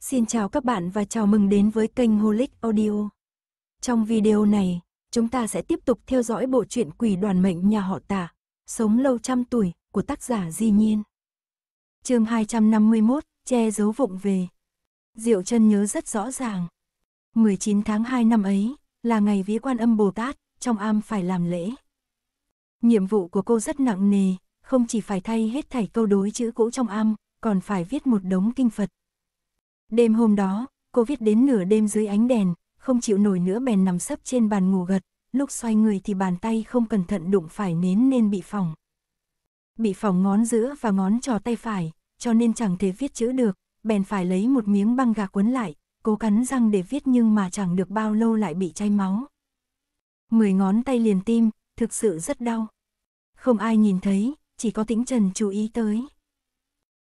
Xin chào các bạn và chào mừng đến với kênh Holic Audio. Trong video này, chúng ta sẽ tiếp tục theo dõi bộ truyện Quỷ đoàn mệnh nhà họ Tả, Sống lâu trăm tuổi của tác giả Di Nhiên. Chương 251: Che giấu vụng về. Diệu Chân nhớ rất rõ ràng, 19 tháng 2 năm ấy là ngày vía Quan Âm Bồ Tát, trong am phải làm lễ. Nhiệm vụ của cô rất nặng nề, không chỉ phải thay hết thảy câu đối chữ cũ trong am, còn phải viết một đống kinh Phật, Đêm hôm đó, cô viết đến nửa đêm dưới ánh đèn, không chịu nổi nữa bèn nằm sấp trên bàn ngủ gật, lúc xoay người thì bàn tay không cẩn thận đụng phải nến nên bị phỏng. Bị phỏng ngón giữa và ngón trò tay phải, cho nên chẳng thể viết chữ được, bèn phải lấy một miếng băng gạc quấn lại, cố cắn răng để viết nhưng mà chẳng được bao lâu lại bị chảy máu. Mười ngón tay liền tim, thực sự rất đau. Không ai nhìn thấy, chỉ có tĩnh trần chú ý tới.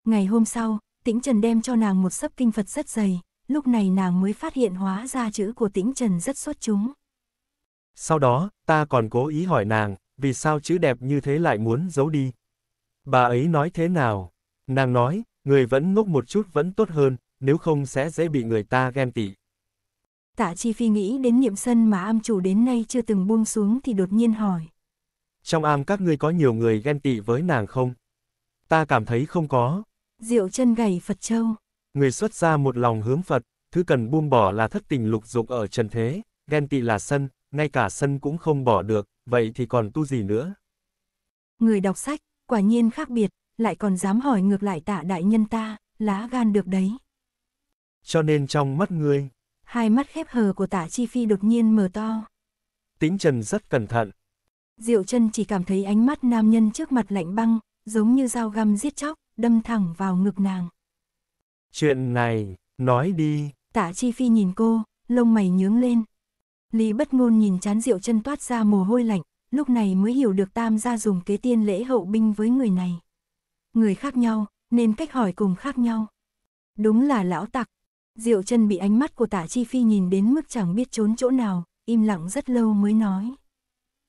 Ngày hôm sau, Tĩnh Trần đem cho nàng một sấp kinh Phật rất dày, lúc này nàng mới phát hiện hóa ra chữ của Tĩnh Trần rất xuất chúng. Sau đó, ta còn cố ý hỏi nàng, vì sao chữ đẹp như thế lại muốn giấu đi? Bà ấy nói thế nào? Nàng nói, người vẫn ngốc một chút vẫn tốt hơn, nếu không sẽ dễ bị người ta ghen tị. Tạ Chi Phi nghĩ đến niệm sân mà am chủ đến nay chưa từng buông xuống thì đột nhiên hỏi. Trong am các ngươi có nhiều người ghen tị với nàng không? Ta cảm thấy không có. Diệu chân gầy Phật Châu. Người xuất gia một lòng hướng Phật, thứ cần buông bỏ là thất tình lục dục ở trần thế, ghen tị là sân, ngay cả sân cũng không bỏ được, vậy thì còn tu gì nữa? Người đọc sách, quả nhiên khác biệt, lại còn dám hỏi ngược lại tạ đại nhân ta, lá gan được đấy. Cho nên trong mắt ngươi, hai mắt khép hờ của tạ chi phi đột nhiên mở to. Tính trần rất cẩn thận. Diệu chân chỉ cảm thấy ánh mắt nam nhân trước mặt lạnh băng, giống như dao găm giết chóc đâm thẳng vào ngực nàng. Chuyện này, nói đi. Tạ Chi Phi nhìn cô, lông mày nhướng lên. Lý bất ngôn nhìn chán rượu chân toát ra mồ hôi lạnh, lúc này mới hiểu được tam gia dùng kế tiên lễ hậu binh với người này. Người khác nhau, nên cách hỏi cùng khác nhau. Đúng là lão tặc. Diệu chân bị ánh mắt của tả chi phi nhìn đến mức chẳng biết trốn chỗ nào, im lặng rất lâu mới nói.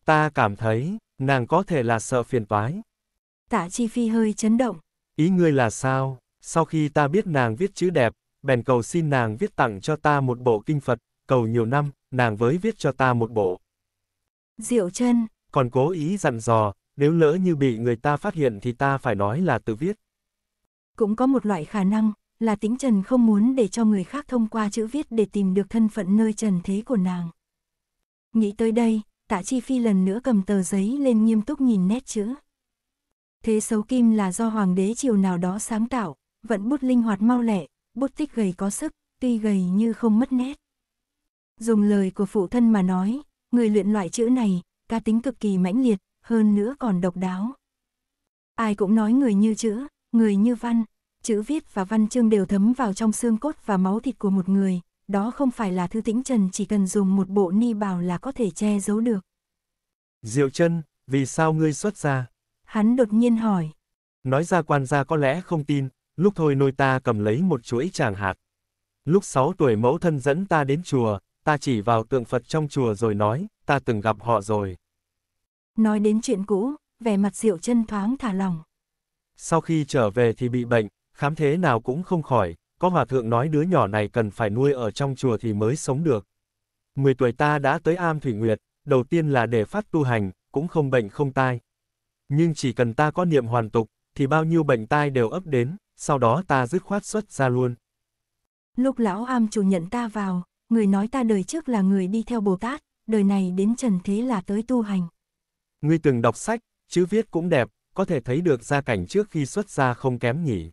Ta cảm thấy, nàng có thể là sợ phiền toái. Tả chi phi hơi chấn động, Ý ngươi là sao? Sau khi ta biết nàng viết chữ đẹp, bèn cầu xin nàng viết tặng cho ta một bộ kinh Phật, cầu nhiều năm, nàng với viết cho ta một bộ. Diệu chân. Còn cố ý dặn dò, nếu lỡ như bị người ta phát hiện thì ta phải nói là tự viết. Cũng có một loại khả năng, là tính Trần không muốn để cho người khác thông qua chữ viết để tìm được thân phận nơi trần thế của nàng. Nghĩ tới đây, tạ chi phi lần nữa cầm tờ giấy lên nghiêm túc nhìn nét chữ. Thế xấu kim là do hoàng đế triều nào đó sáng tạo, vận bút linh hoạt mau lẹ, bút tích gầy có sức, tuy gầy như không mất nét. Dùng lời của phụ thân mà nói, người luyện loại chữ này, ca tính cực kỳ mãnh liệt, hơn nữa còn độc đáo. Ai cũng nói người như chữ, người như văn, chữ viết và văn chương đều thấm vào trong xương cốt và máu thịt của một người, đó không phải là thư tĩnh trần chỉ cần dùng một bộ ni bào là có thể che giấu được. Diệu chân, vì sao ngươi xuất ra? Hắn đột nhiên hỏi. Nói ra quan gia có lẽ không tin, lúc thôi nôi ta cầm lấy một chuỗi tràng hạt. Lúc 6 tuổi mẫu thân dẫn ta đến chùa, ta chỉ vào tượng Phật trong chùa rồi nói, ta từng gặp họ rồi. Nói đến chuyện cũ, vẻ mặt Diệu chân thoáng thả lòng. Sau khi trở về thì bị bệnh, khám thế nào cũng không khỏi, có hòa thượng nói đứa nhỏ này cần phải nuôi ở trong chùa thì mới sống được. 10 tuổi ta đã tới Am Thủy Nguyệt, đầu tiên là để phát tu hành, cũng không bệnh không tai, nhưng chỉ cần ta có niệm hoàn tục, thì bao nhiêu bệnh tai đều ấp đến, sau đó ta dứt khoát xuất ra luôn. Lúc lão am chủ nhận ta vào, người nói ta đời trước là người đi theo Bồ Tát, đời này đến trần thế là tới tu hành. Ngươi từng đọc sách, chữ viết cũng đẹp, có thể thấy được gia cảnh trước khi xuất gia không kém nhỉ.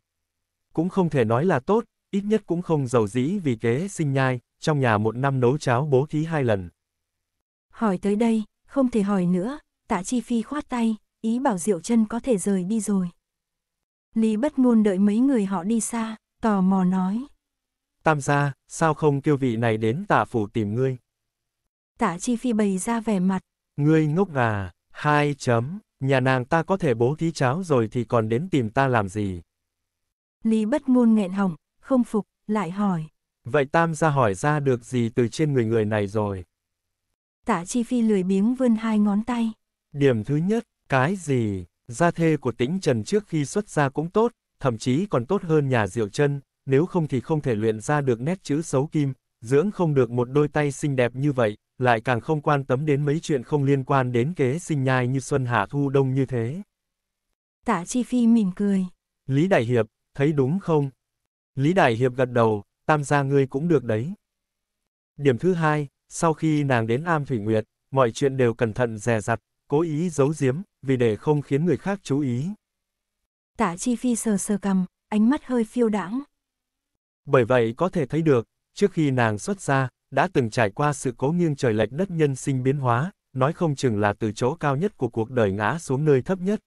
Cũng không thể nói là tốt, ít nhất cũng không giàu dĩ vì kế sinh nhai, trong nhà một năm nấu cháo bố thí hai lần. Hỏi tới đây, không thể hỏi nữa, tạ chi phi khoát tay, ý bảo Diệu chân có thể rời đi rồi. Lý bất ngôn đợi mấy người họ đi xa, tò mò nói. Tam gia, sao không kêu vị này đến tạ phủ tìm ngươi? Tạ chi phi bày ra vẻ mặt. Ngươi ngốc gà, hai chấm, nhà nàng ta có thể bố thí cháo rồi thì còn đến tìm ta làm gì? Lý bất ngôn nghẹn hỏng, không phục, lại hỏi. Vậy tam gia hỏi ra được gì từ trên người người này rồi? Tạ chi phi lười biếng vươn hai ngón tay. Điểm thứ nhất, cái gì, gia thê của tĩnh trần trước khi xuất gia cũng tốt, thậm chí còn tốt hơn nhà diệu chân, nếu không thì không thể luyện ra được nét chữ xấu kim, dưỡng không được một đôi tay xinh đẹp như vậy, lại càng không quan tâm đến mấy chuyện không liên quan đến kế sinh nhai như xuân hạ thu đông như thế. Tạ Chi Phi mỉm cười. Lý Đại Hiệp, thấy đúng không? Lý Đại Hiệp gật đầu, tam gia ngươi cũng được đấy. Điểm thứ hai, sau khi nàng đến Am Thủy Nguyệt, mọi chuyện đều cẩn thận dè dặt, cố ý giấu giếm, vì để không khiến người khác chú ý. Tạ Chi Phi sờ sờ cầm, ánh mắt hơi phiêu đãng. Bởi vậy có thể thấy được, trước khi nàng xuất ra, đã từng trải qua sự cố nghiêng trời lệch đất nhân sinh biến hóa, nói không chừng là từ chỗ cao nhất của cuộc đời ngã xuống nơi thấp nhất.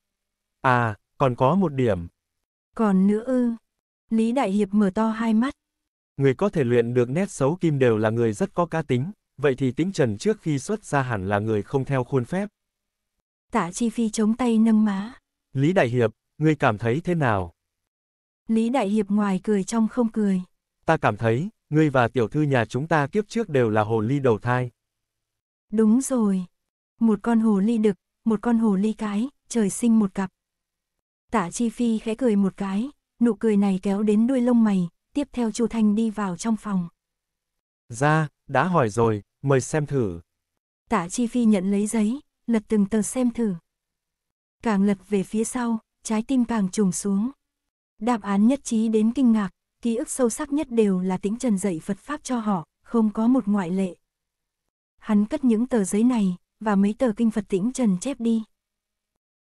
À, còn có một điểm. Còn nữa ư. Lý Đại Hiệp mở to hai mắt. Người có thể luyện được nét xấu kim đều là người rất có cá tính, vậy thì tính trần trước khi xuất ra hẳn là người không theo khuôn phép. Tạ Chi Phi chống tay nâng má. Lý Đại Hiệp, ngươi cảm thấy thế nào? Lý Đại Hiệp ngoài cười trong không cười. Ta cảm thấy, ngươi và tiểu thư nhà chúng ta kiếp trước đều là hồ ly đầu thai. Đúng rồi. Một con hồ ly đực, một con hồ ly cái, trời sinh một cặp. Tạ Chi Phi khẽ cười một cái, nụ cười này kéo đến đuôi lông mày, tiếp theo Chu Thanh đi vào trong phòng. Ra, đã hỏi rồi, mời xem thử. Tạ Chi Phi nhận lấy giấy, lật từng tờ xem thử. Càng lật về phía sau, trái tim càng trùng xuống. Đáp án nhất trí đến kinh ngạc, ký ức sâu sắc nhất đều là tĩnh trần dạy Phật Pháp cho họ, không có một ngoại lệ. Hắn cất những tờ giấy này, và mấy tờ kinh Phật tĩnh trần chép đi.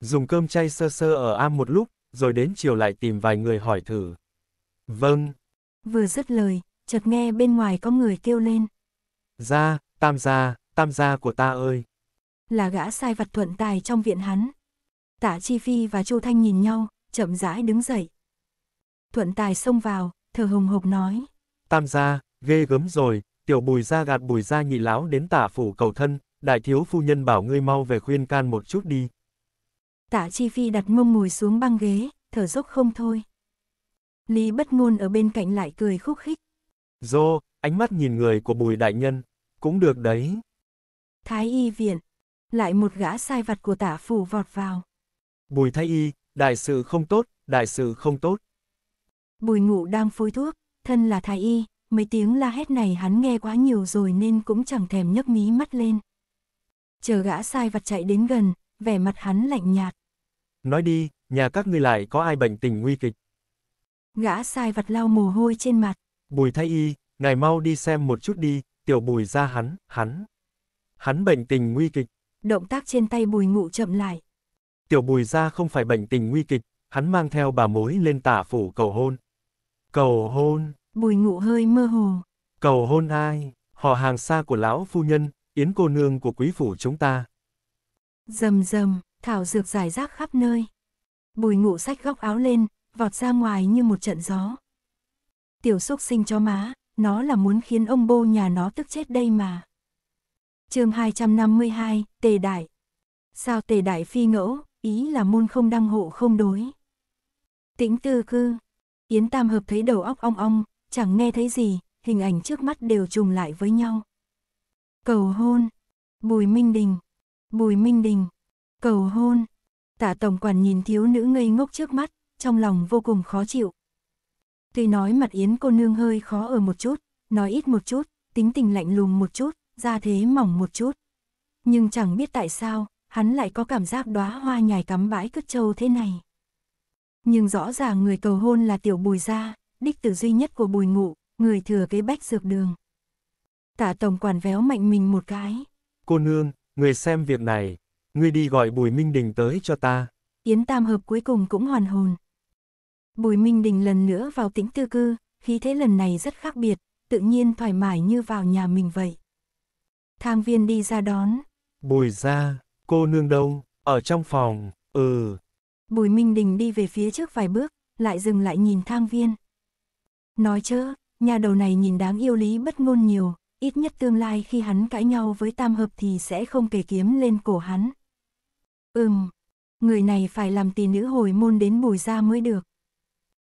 Dùng cơm chay sơ sơ ở am một lúc, rồi đến chiều lại tìm vài người hỏi thử. Vâng. Vừa dứt lời, chợt nghe bên ngoài có người kêu lên. Ra, tam gia, tam gia của ta ơi là gã sai vặt thuận tài trong viện hắn. Tả Chi Phi và Chu Thanh nhìn nhau, chậm rãi đứng dậy. Thuận tài xông vào, thở hồng hộc nói. Tam gia, ghê gớm rồi, tiểu bùi ra gạt bùi ra nhị lão đến tả phủ cầu thân, đại thiếu phu nhân bảo ngươi mau về khuyên can một chút đi. Tả Chi Phi đặt mông ngồi xuống băng ghế, thở dốc không thôi. Lý bất ngôn ở bên cạnh lại cười khúc khích. Dô, ánh mắt nhìn người của bùi đại nhân, cũng được đấy. Thái y viện, lại một gã sai vặt của tả phủ vọt vào. Bùi thái y, đại sự không tốt, đại sự không tốt. Bùi ngụ đang phối thuốc, thân là thái y, mấy tiếng la hét này hắn nghe quá nhiều rồi nên cũng chẳng thèm nhấc mí mắt lên. Chờ gã sai vặt chạy đến gần, vẻ mặt hắn lạnh nhạt. Nói đi, nhà các ngươi lại có ai bệnh tình nguy kịch? Gã sai vặt lau mồ hôi trên mặt. Bùi thái y, ngài mau đi xem một chút đi, tiểu bùi ra hắn, hắn. Hắn bệnh tình nguy kịch động tác trên tay bùi ngụ chậm lại. Tiểu bùi ra không phải bệnh tình nguy kịch, hắn mang theo bà mối lên tả phủ cầu hôn. Cầu hôn. Bùi ngụ hơi mơ hồ. Cầu hôn ai? Họ hàng xa của lão phu nhân, yến cô nương của quý phủ chúng ta. Dầm dầm, thảo dược giải rác khắp nơi. Bùi ngụ sách góc áo lên, vọt ra ngoài như một trận gió. Tiểu xúc sinh cho má, nó là muốn khiến ông bô nhà nó tức chết đây mà chương 252, Tề Đại. Sao Tề Đại phi ngẫu, ý là môn không đăng hộ không đối. Tĩnh tư cư. Yến Tam Hợp thấy đầu óc ong ong, chẳng nghe thấy gì, hình ảnh trước mắt đều trùng lại với nhau. Cầu hôn. Bùi Minh Đình. Bùi Minh Đình. Cầu hôn. Tả Tổng Quản nhìn thiếu nữ ngây ngốc trước mắt, trong lòng vô cùng khó chịu. Tuy nói mặt Yến cô nương hơi khó ở một chút, nói ít một chút, tính tình lạnh lùng một chút, ra thế mỏng một chút. Nhưng chẳng biết tại sao, hắn lại có cảm giác đóa hoa nhài cắm bãi cứt trâu thế này. Nhưng rõ ràng người cầu hôn là tiểu bùi gia, đích tử duy nhất của bùi ngụ, người thừa kế bách dược đường. Tả tổng quản véo mạnh mình một cái. Cô nương, người xem việc này, ngươi đi gọi bùi Minh Đình tới cho ta. Yến tam hợp cuối cùng cũng hoàn hồn. Bùi Minh Đình lần nữa vào tĩnh tư cư, khí thế lần này rất khác biệt, tự nhiên thoải mái như vào nhà mình vậy. Thang viên đi ra đón. Bùi ra, cô nương đâu, ở trong phòng, ừ. Bùi Minh Đình đi về phía trước vài bước, lại dừng lại nhìn thang viên. Nói chớ, nhà đầu này nhìn đáng yêu lý bất ngôn nhiều, ít nhất tương lai khi hắn cãi nhau với tam hợp thì sẽ không kể kiếm lên cổ hắn. Ừm, người này phải làm tỷ nữ hồi môn đến bùi ra mới được.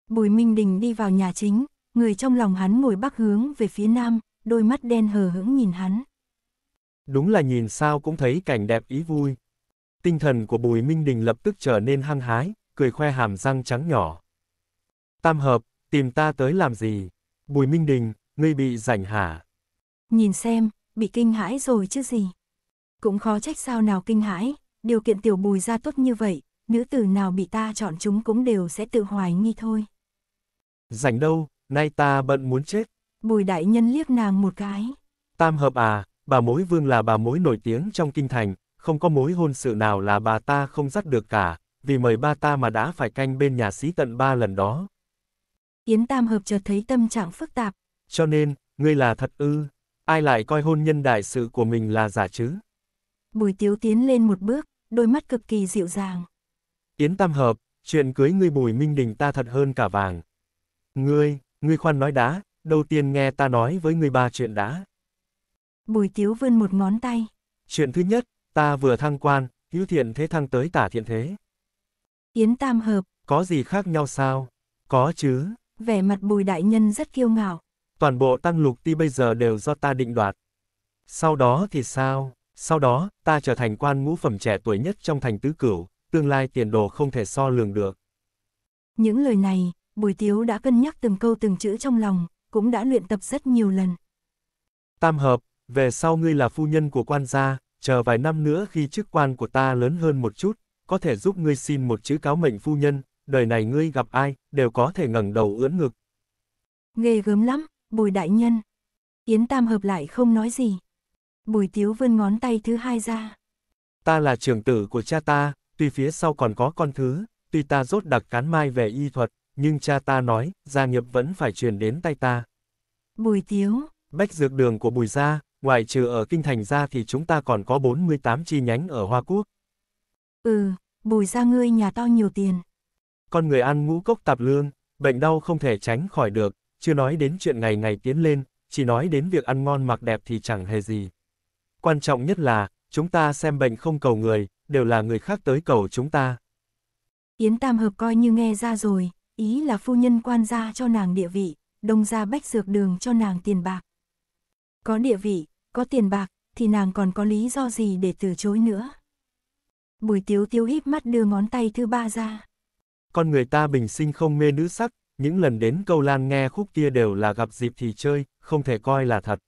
Bùi Minh Đình đi vào nhà chính, người trong lòng hắn ngồi bắc hướng về phía nam, đôi mắt đen hờ hững nhìn hắn. Đúng là nhìn sao cũng thấy cảnh đẹp ý vui. Tinh thần của Bùi Minh Đình lập tức trở nên hăng hái, cười khoe hàm răng trắng nhỏ. Tam hợp, tìm ta tới làm gì? Bùi Minh Đình, ngươi bị rảnh hả? Nhìn xem, bị kinh hãi rồi chứ gì. Cũng khó trách sao nào kinh hãi, điều kiện tiểu bùi ra tốt như vậy, nữ tử nào bị ta chọn chúng cũng đều sẽ tự hoài nghi thôi. Rảnh đâu, nay ta bận muốn chết. Bùi đại nhân liếc nàng một cái. Tam hợp à, bà mối vương là bà mối nổi tiếng trong kinh thành, không có mối hôn sự nào là bà ta không dắt được cả, vì mời ba ta mà đã phải canh bên nhà sĩ tận ba lần đó. Yến Tam Hợp chợt thấy tâm trạng phức tạp. Cho nên, ngươi là thật ư, ai lại coi hôn nhân đại sự của mình là giả chứ? Bùi Tiếu tiến lên một bước, đôi mắt cực kỳ dịu dàng. Yến Tam Hợp, chuyện cưới ngươi Bùi Minh Đình ta thật hơn cả vàng. Ngươi, ngươi khoan nói đã, đầu tiên nghe ta nói với ngươi ba chuyện đã. Bùi Tiếu vươn một ngón tay. Chuyện thứ nhất, ta vừa thăng quan, hữu thiện thế thăng tới tả thiện thế. Yến tam hợp. Có gì khác nhau sao? Có chứ. Vẻ mặt bùi đại nhân rất kiêu ngạo. Toàn bộ tăng lục ti bây giờ đều do ta định đoạt. Sau đó thì sao? Sau đó, ta trở thành quan ngũ phẩm trẻ tuổi nhất trong thành tứ cửu, tương lai tiền đồ không thể so lường được. Những lời này, Bùi Tiếu đã cân nhắc từng câu từng chữ trong lòng, cũng đã luyện tập rất nhiều lần. Tam hợp, về sau ngươi là phu nhân của quan gia, chờ vài năm nữa khi chức quan của ta lớn hơn một chút, có thể giúp ngươi xin một chữ cáo mệnh phu nhân, đời này ngươi gặp ai, đều có thể ngẩng đầu ưỡn ngực. nghe gớm lắm, bùi đại nhân. Yến Tam hợp lại không nói gì. Bùi tiếu vươn ngón tay thứ hai ra. Ta là trưởng tử của cha ta, tuy phía sau còn có con thứ, tuy ta rốt đặc cán mai về y thuật, nhưng cha ta nói, gia nghiệp vẫn phải truyền đến tay ta. Bùi tiếu. Bách dược đường của bùi gia, ngoại trừ ở Kinh Thành ra thì chúng ta còn có 48 chi nhánh ở Hoa Quốc. Ừ, bùi ra ngươi nhà to nhiều tiền. Con người ăn ngũ cốc tạp lương, bệnh đau không thể tránh khỏi được, chưa nói đến chuyện ngày ngày tiến lên, chỉ nói đến việc ăn ngon mặc đẹp thì chẳng hề gì. Quan trọng nhất là, chúng ta xem bệnh không cầu người, đều là người khác tới cầu chúng ta. Yến Tam Hợp coi như nghe ra rồi, ý là phu nhân quan gia cho nàng địa vị, đông gia bách dược đường cho nàng tiền bạc. Có địa vị, có tiền bạc, thì nàng còn có lý do gì để từ chối nữa. Bùi tiếu tiếu híp mắt đưa ngón tay thứ ba ra. Con người ta bình sinh không mê nữ sắc, những lần đến câu lan nghe khúc kia đều là gặp dịp thì chơi, không thể coi là thật.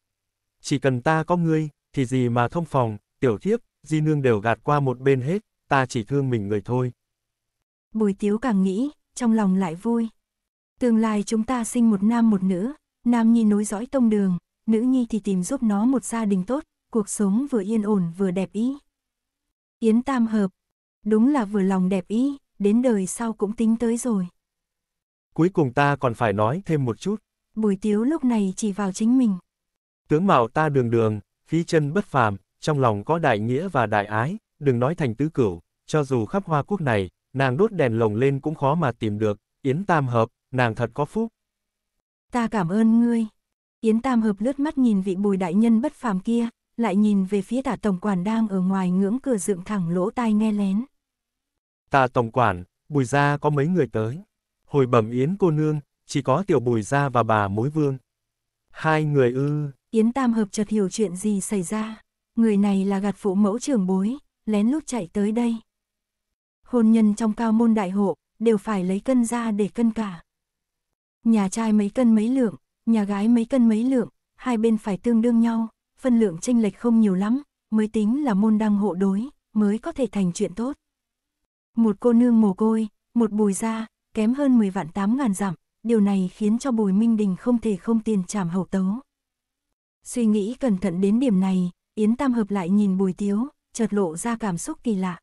Chỉ cần ta có ngươi, thì gì mà thông phòng, tiểu thiếp, di nương đều gạt qua một bên hết, ta chỉ thương mình người thôi. Bùi tiếu càng nghĩ, trong lòng lại vui. Tương lai chúng ta sinh một nam một nữ, nam nhi nối dõi tông đường, nữ nhi thì tìm giúp nó một gia đình tốt, cuộc sống vừa yên ổn vừa đẹp ý. Yến Tam hợp, đúng là vừa lòng đẹp ý, đến đời sau cũng tính tới rồi. Cuối cùng ta còn phải nói thêm một chút. Bùi tiếu lúc này chỉ vào chính mình. Tướng mạo ta đường đường, khí chân bất phàm, trong lòng có đại nghĩa và đại ái, đừng nói thành tứ cửu, cho dù khắp hoa quốc này, nàng đốt đèn lồng lên cũng khó mà tìm được, Yến Tam Hợp, nàng thật có phúc. Ta cảm ơn ngươi. Yến Tam hợp lướt mắt nhìn vị bùi đại nhân bất phàm kia, lại nhìn về phía tả tổng quản đang ở ngoài ngưỡng cửa dựng thẳng lỗ tai nghe lén. Tả tổng quản, bùi gia có mấy người tới. Hồi bẩm Yến cô nương, chỉ có tiểu bùi gia và bà mối vương. Hai người ư. Yến Tam hợp chợt hiểu chuyện gì xảy ra. Người này là gạt phụ mẫu trưởng bối, lén lút chạy tới đây. Hôn nhân trong cao môn đại hộ, đều phải lấy cân ra để cân cả. Nhà trai mấy cân mấy lượng, nhà gái mấy cân mấy lượng, hai bên phải tương đương nhau, phân lượng tranh lệch không nhiều lắm, mới tính là môn đăng hộ đối, mới có thể thành chuyện tốt. Một cô nương mồ côi, một bùi ra, kém hơn 10 vạn 8 ngàn giảm, điều này khiến cho bùi Minh Đình không thể không tiền trảm hậu tấu. Suy nghĩ cẩn thận đến điểm này, Yến Tam Hợp lại nhìn bùi tiếu, chợt lộ ra cảm xúc kỳ lạ.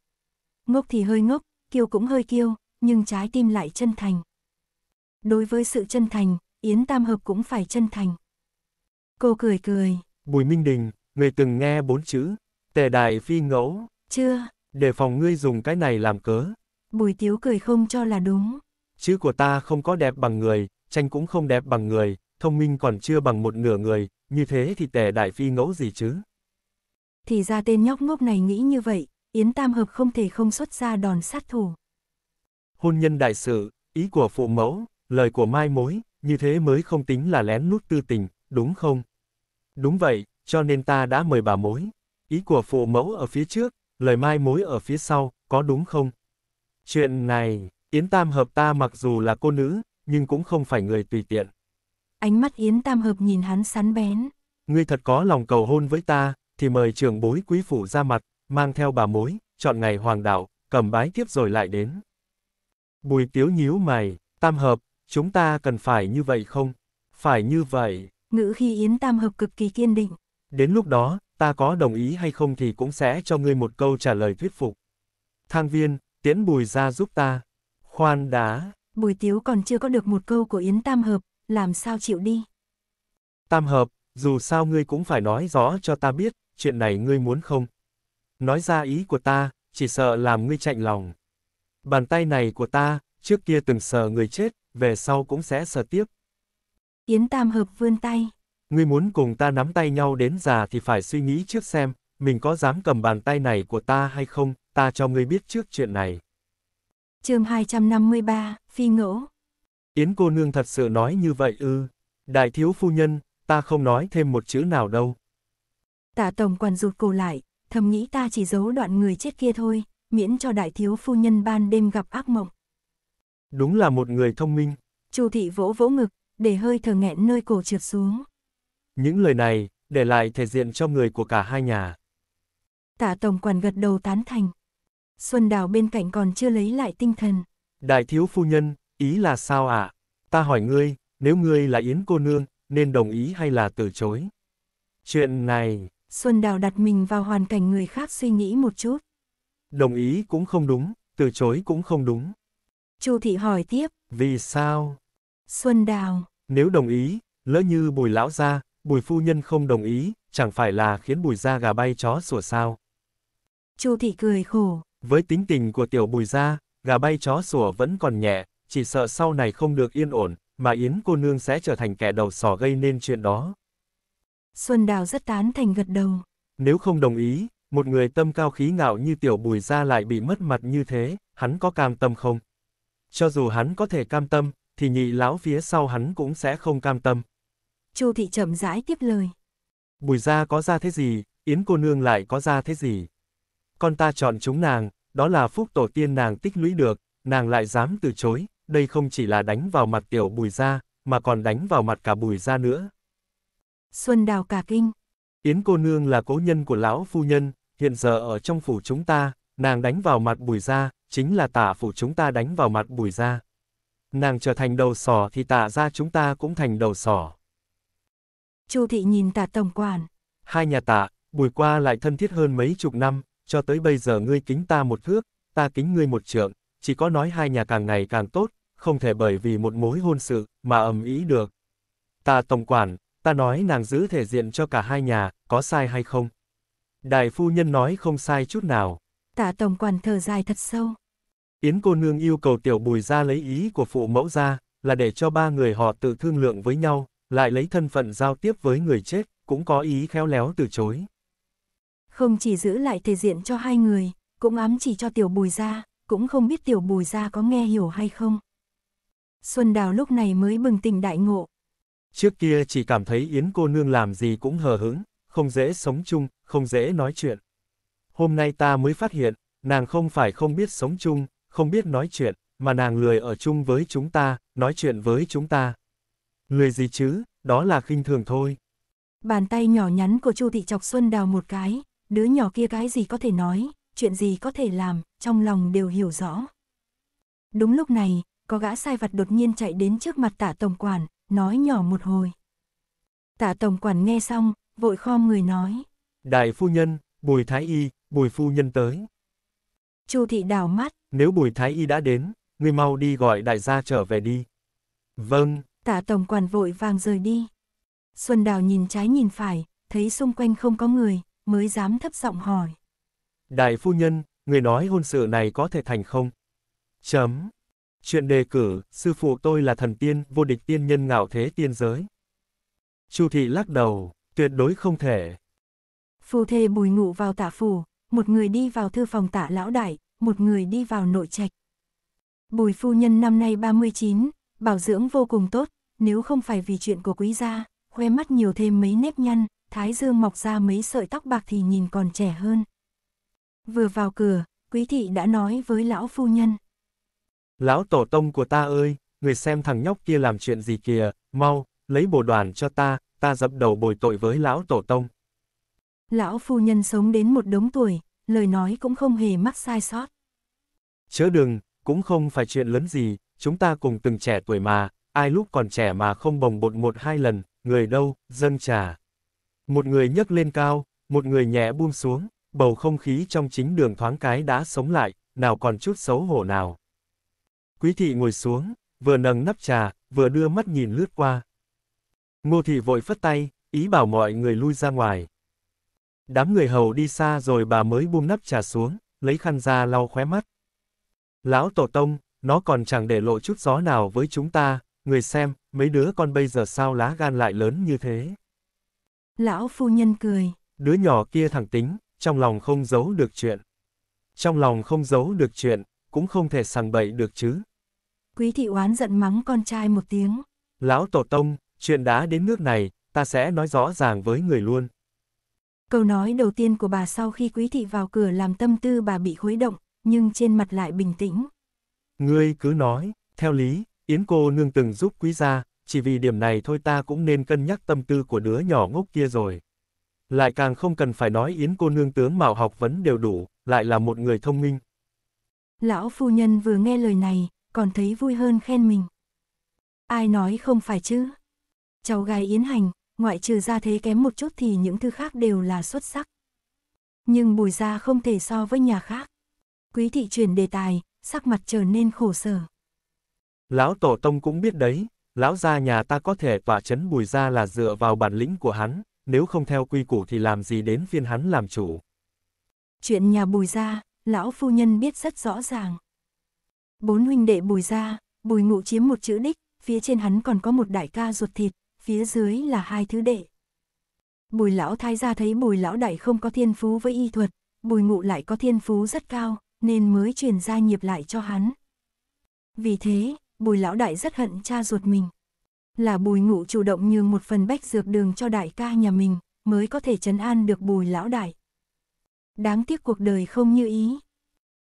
Ngốc thì hơi ngốc, kiêu cũng hơi kiêu, nhưng trái tim lại chân thành. Đối với sự chân thành, Yến Tam Hợp cũng phải chân thành. Cô cười cười. Bùi Minh Đình, người từng nghe bốn chữ, tề đại phi ngẫu. Chưa. Để phòng ngươi dùng cái này làm cớ. Bùi Tiếu cười không cho là đúng. Chữ của ta không có đẹp bằng người, tranh cũng không đẹp bằng người, thông minh còn chưa bằng một nửa người, như thế thì tề đại phi ngẫu gì chứ? Thì ra tên nhóc ngốc này nghĩ như vậy, Yến Tam Hợp không thể không xuất ra đòn sát thủ. Hôn nhân đại sự, ý của phụ mẫu, lời của mai mối, như thế mới không tính là lén nút tư tình, đúng không? Đúng vậy, cho nên ta đã mời bà mối. Ý của phụ mẫu ở phía trước, lời mai mối ở phía sau, có đúng không? Chuyện này, Yến Tam Hợp ta mặc dù là cô nữ, nhưng cũng không phải người tùy tiện. Ánh mắt Yến Tam Hợp nhìn hắn sắn bén. Ngươi thật có lòng cầu hôn với ta, thì mời trưởng bối quý phủ ra mặt, mang theo bà mối, chọn ngày hoàng đạo, cầm bái tiếp rồi lại đến. Bùi tiếu nhíu mày, Tam Hợp, Chúng ta cần phải như vậy không? Phải như vậy. Ngữ khi Yến Tam Hợp cực kỳ kiên định. Đến lúc đó, ta có đồng ý hay không thì cũng sẽ cho ngươi một câu trả lời thuyết phục. Thang viên, tiễn bùi ra giúp ta. Khoan đã. Bùi tiếu còn chưa có được một câu của Yến Tam Hợp, làm sao chịu đi. Tam Hợp, dù sao ngươi cũng phải nói rõ cho ta biết, chuyện này ngươi muốn không? Nói ra ý của ta, chỉ sợ làm ngươi chạy lòng. Bàn tay này của ta, trước kia từng sợ người chết, về sau cũng sẽ sờ tiếp. Yến Tam Hợp vươn tay. Ngươi muốn cùng ta nắm tay nhau đến già thì phải suy nghĩ trước xem, mình có dám cầm bàn tay này của ta hay không, ta cho ngươi biết trước chuyện này. chương 253, Phi Ngỗ. Yến cô nương thật sự nói như vậy ư. Đại thiếu phu nhân, ta không nói thêm một chữ nào đâu. Tả tổng quản rụt cổ lại, thầm nghĩ ta chỉ giấu đoạn người chết kia thôi, miễn cho đại thiếu phu nhân ban đêm gặp ác mộng. Đúng là một người thông minh. Chu thị vỗ vỗ ngực, để hơi thở nghẹn nơi cổ trượt xuống. Những lời này, để lại thể diện cho người của cả hai nhà. Tạ Tổng quản gật đầu tán thành. Xuân Đào bên cạnh còn chưa lấy lại tinh thần. Đại thiếu phu nhân, ý là sao ạ? À? Ta hỏi ngươi, nếu ngươi là Yến cô nương, nên đồng ý hay là từ chối? Chuyện này... Xuân Đào đặt mình vào hoàn cảnh người khác suy nghĩ một chút. Đồng ý cũng không đúng, từ chối cũng không đúng. Chu Thị hỏi tiếp. Vì sao? Xuân Đào. Nếu đồng ý, lỡ như bùi lão gia, bùi phu nhân không đồng ý, chẳng phải là khiến bùi gia gà bay chó sủa sao? Chu Thị cười khổ. Với tính tình của tiểu bùi gia, gà bay chó sủa vẫn còn nhẹ, chỉ sợ sau này không được yên ổn, mà Yến cô nương sẽ trở thành kẻ đầu sỏ gây nên chuyện đó. Xuân Đào rất tán thành gật đầu. Nếu không đồng ý, một người tâm cao khí ngạo như tiểu bùi gia lại bị mất mặt như thế, hắn có cam tâm không? Cho dù hắn có thể cam tâm, thì nhị lão phía sau hắn cũng sẽ không cam tâm. Chu thị chậm rãi tiếp lời. Bùi gia có ra thế gì, Yến cô nương lại có ra thế gì? Con ta chọn chúng nàng, đó là phúc tổ tiên nàng tích lũy được, nàng lại dám từ chối, đây không chỉ là đánh vào mặt tiểu bùi gia, mà còn đánh vào mặt cả bùi gia nữa. Xuân đào cả kinh. Yến cô nương là cố nhân của lão phu nhân, hiện giờ ở trong phủ chúng ta, nàng đánh vào mặt bùi gia, chính là tạ phủ chúng ta đánh vào mặt bùi ra. Nàng trở thành đầu sỏ thì tạ ra chúng ta cũng thành đầu sỏ. Chu thị nhìn tạ tổng quản. Hai nhà tạ, bùi qua lại thân thiết hơn mấy chục năm, cho tới bây giờ ngươi kính ta một thước, ta kính ngươi một trượng, chỉ có nói hai nhà càng ngày càng tốt, không thể bởi vì một mối hôn sự mà ầm ý được. Tạ tổng quản, ta nói nàng giữ thể diện cho cả hai nhà, có sai hay không? Đại phu nhân nói không sai chút nào tạ tổng quản thở dài thật sâu. Yến cô nương yêu cầu tiểu bùi ra lấy ý của phụ mẫu ra, là để cho ba người họ tự thương lượng với nhau, lại lấy thân phận giao tiếp với người chết, cũng có ý khéo léo từ chối. Không chỉ giữ lại thể diện cho hai người, cũng ám chỉ cho tiểu bùi ra, cũng không biết tiểu bùi ra có nghe hiểu hay không. Xuân Đào lúc này mới bừng tỉnh đại ngộ. Trước kia chỉ cảm thấy Yến cô nương làm gì cũng hờ hững, không dễ sống chung, không dễ nói chuyện hôm nay ta mới phát hiện, nàng không phải không biết sống chung, không biết nói chuyện, mà nàng lười ở chung với chúng ta, nói chuyện với chúng ta. Lười gì chứ, đó là khinh thường thôi. Bàn tay nhỏ nhắn của Chu Thị chọc Xuân Đào một cái, đứa nhỏ kia cái gì có thể nói, chuyện gì có thể làm, trong lòng đều hiểu rõ. Đúng lúc này, có gã sai vặt đột nhiên chạy đến trước mặt tạ tổng quản, nói nhỏ một hồi. Tạ tổng quản nghe xong, vội khom người nói. Đại phu nhân, Bùi Thái Y, Bùi phu nhân tới. Chu thị đào mắt. Nếu bùi thái y đã đến, người mau đi gọi đại gia trở về đi. Vâng. Tạ tổng quản vội vàng rời đi. Xuân đào nhìn trái nhìn phải, thấy xung quanh không có người, mới dám thấp giọng hỏi. Đại phu nhân, người nói hôn sự này có thể thành không? Chấm. Chuyện đề cử, sư phụ tôi là thần tiên, vô địch tiên nhân ngạo thế tiên giới. Chu thị lắc đầu, tuyệt đối không thể. Phu thê bùi ngụ vào tạ phủ, một người đi vào thư phòng tạ lão đại, một người đi vào nội trạch. Bùi phu nhân năm nay 39, bảo dưỡng vô cùng tốt, nếu không phải vì chuyện của quý gia, khoe mắt nhiều thêm mấy nếp nhăn, thái dương mọc ra mấy sợi tóc bạc thì nhìn còn trẻ hơn. Vừa vào cửa, quý thị đã nói với lão phu nhân. Lão tổ tông của ta ơi, người xem thằng nhóc kia làm chuyện gì kìa, mau, lấy bồ đoàn cho ta, ta dập đầu bồi tội với lão tổ tông. Lão phu nhân sống đến một đống tuổi, lời nói cũng không hề mắc sai sót. Chớ đừng, cũng không phải chuyện lớn gì, chúng ta cùng từng trẻ tuổi mà, ai lúc còn trẻ mà không bồng bột một hai lần, người đâu, dâng trà. Một người nhấc lên cao, một người nhẹ buông xuống, bầu không khí trong chính đường thoáng cái đã sống lại, nào còn chút xấu hổ nào. Quý thị ngồi xuống, vừa nâng nắp trà, vừa đưa mắt nhìn lướt qua. Ngô thị vội phất tay, ý bảo mọi người lui ra ngoài. Đám người hầu đi xa rồi bà mới buông nắp trà xuống, lấy khăn ra lau khóe mắt. Lão Tổ Tông, nó còn chẳng để lộ chút gió nào với chúng ta, người xem, mấy đứa con bây giờ sao lá gan lại lớn như thế. Lão phu nhân cười. Đứa nhỏ kia thẳng tính, trong lòng không giấu được chuyện. Trong lòng không giấu được chuyện, cũng không thể sằng bậy được chứ. Quý thị oán giận mắng con trai một tiếng. Lão Tổ Tông, chuyện đã đến nước này, ta sẽ nói rõ ràng với người luôn. Câu nói đầu tiên của bà sau khi quý thị vào cửa làm tâm tư bà bị khuấy động, nhưng trên mặt lại bình tĩnh. Ngươi cứ nói, theo lý, Yến cô nương từng giúp quý gia, chỉ vì điểm này thôi ta cũng nên cân nhắc tâm tư của đứa nhỏ ngốc kia rồi. Lại càng không cần phải nói Yến cô nương tướng mạo học vấn đều đủ, lại là một người thông minh. Lão phu nhân vừa nghe lời này, còn thấy vui hơn khen mình. Ai nói không phải chứ? Cháu gái Yến Hành, ngoại trừ ra thế kém một chút thì những thư khác đều là xuất sắc. Nhưng bùi gia không thể so với nhà khác. Quý thị chuyển đề tài, sắc mặt trở nên khổ sở. Lão Tổ Tông cũng biết đấy, lão gia nhà ta có thể tỏa chấn bùi gia là dựa vào bản lĩnh của hắn, nếu không theo quy củ thì làm gì đến phiên hắn làm chủ. Chuyện nhà bùi gia, lão phu nhân biết rất rõ ràng. Bốn huynh đệ bùi gia, bùi ngụ chiếm một chữ đích, phía trên hắn còn có một đại ca ruột thịt, phía dưới là hai thứ đệ. Bùi lão thái gia thấy bùi lão đại không có thiên phú với y thuật, bùi ngụ lại có thiên phú rất cao, nên mới truyền gia nghiệp lại cho hắn. Vì thế, bùi lão đại rất hận cha ruột mình. Là bùi ngụ chủ động nhường một phần bách dược đường cho đại ca nhà mình, mới có thể trấn an được bùi lão đại. Đáng tiếc cuộc đời không như ý.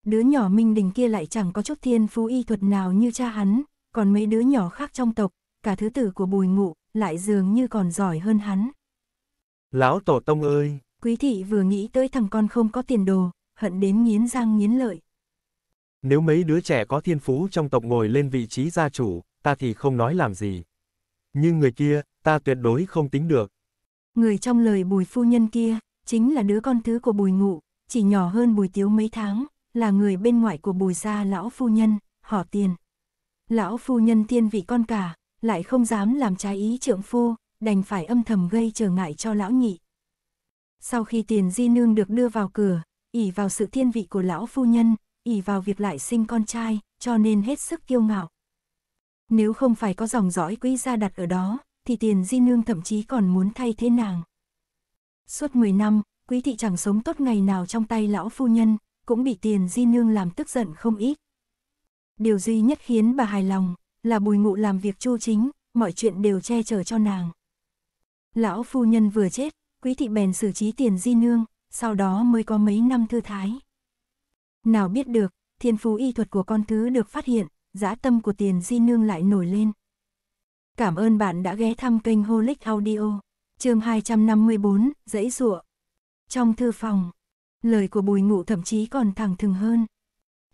Đứa nhỏ Minh Đình kia lại chẳng có chút thiên phú y thuật nào như cha hắn, còn mấy đứa nhỏ khác trong tộc, cả thứ tử của bùi ngụ, lại dường như còn giỏi hơn hắn. Lão Tổ Tông ơi! Quý thị vừa nghĩ tới thằng con không có tiền đồ, hận đến nghiến răng nghiến lợi. Nếu mấy đứa trẻ có thiên phú trong tộc ngồi lên vị trí gia chủ, ta thì không nói làm gì. Nhưng người kia, ta tuyệt đối không tính được. Người trong lời bùi phu nhân kia, chính là đứa con thứ của bùi ngụ, chỉ nhỏ hơn bùi tiếu mấy tháng, là người bên ngoại của bùi gia lão phu nhân, họ tiền. Lão phu nhân tiên vị con cả, lại không dám làm trái ý trượng phu, đành phải âm thầm gây trở ngại cho lão nhị. Sau khi tiền di nương được đưa vào cửa, ỉ vào sự thiên vị của lão phu nhân, ỉ vào việc lại sinh con trai, cho nên hết sức kiêu ngạo. Nếu không phải có dòng dõi quý gia đặt ở đó, thì tiền di nương thậm chí còn muốn thay thế nàng. Suốt 10 năm, quý thị chẳng sống tốt ngày nào trong tay lão phu nhân, cũng bị tiền di nương làm tức giận không ít. Điều duy nhất khiến bà hài lòng là bùi ngụ làm việc chu chính, mọi chuyện đều che chở cho nàng. Lão phu nhân vừa chết, quý thị bèn xử trí tiền di nương, sau đó mới có mấy năm thư thái. Nào biết được, thiên phú y thuật của con thứ được phát hiện, dã tâm của tiền di nương lại nổi lên. Cảm ơn bạn đã ghé thăm kênh Holic Audio, chương 254, dãy rụa. Trong thư phòng, lời của bùi ngụ thậm chí còn thẳng thừng hơn.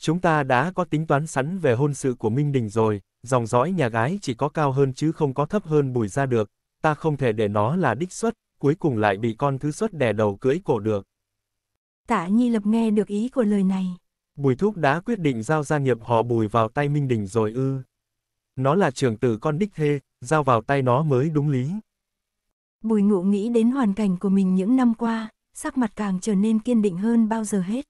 Chúng ta đã có tính toán sẵn về hôn sự của Minh Đình rồi, dòng dõi nhà gái chỉ có cao hơn chứ không có thấp hơn bùi ra được, ta không thể để nó là đích xuất, cuối cùng lại bị con thứ xuất đè đầu cưỡi cổ được. Tạ Nhi Lập nghe được ý của lời này. Bùi Thúc đã quyết định giao gia nghiệp họ bùi vào tay Minh Đình rồi ư. Nó là trưởng tử con đích thê, giao vào tay nó mới đúng lý. Bùi ngụ nghĩ đến hoàn cảnh của mình những năm qua, sắc mặt càng trở nên kiên định hơn bao giờ hết.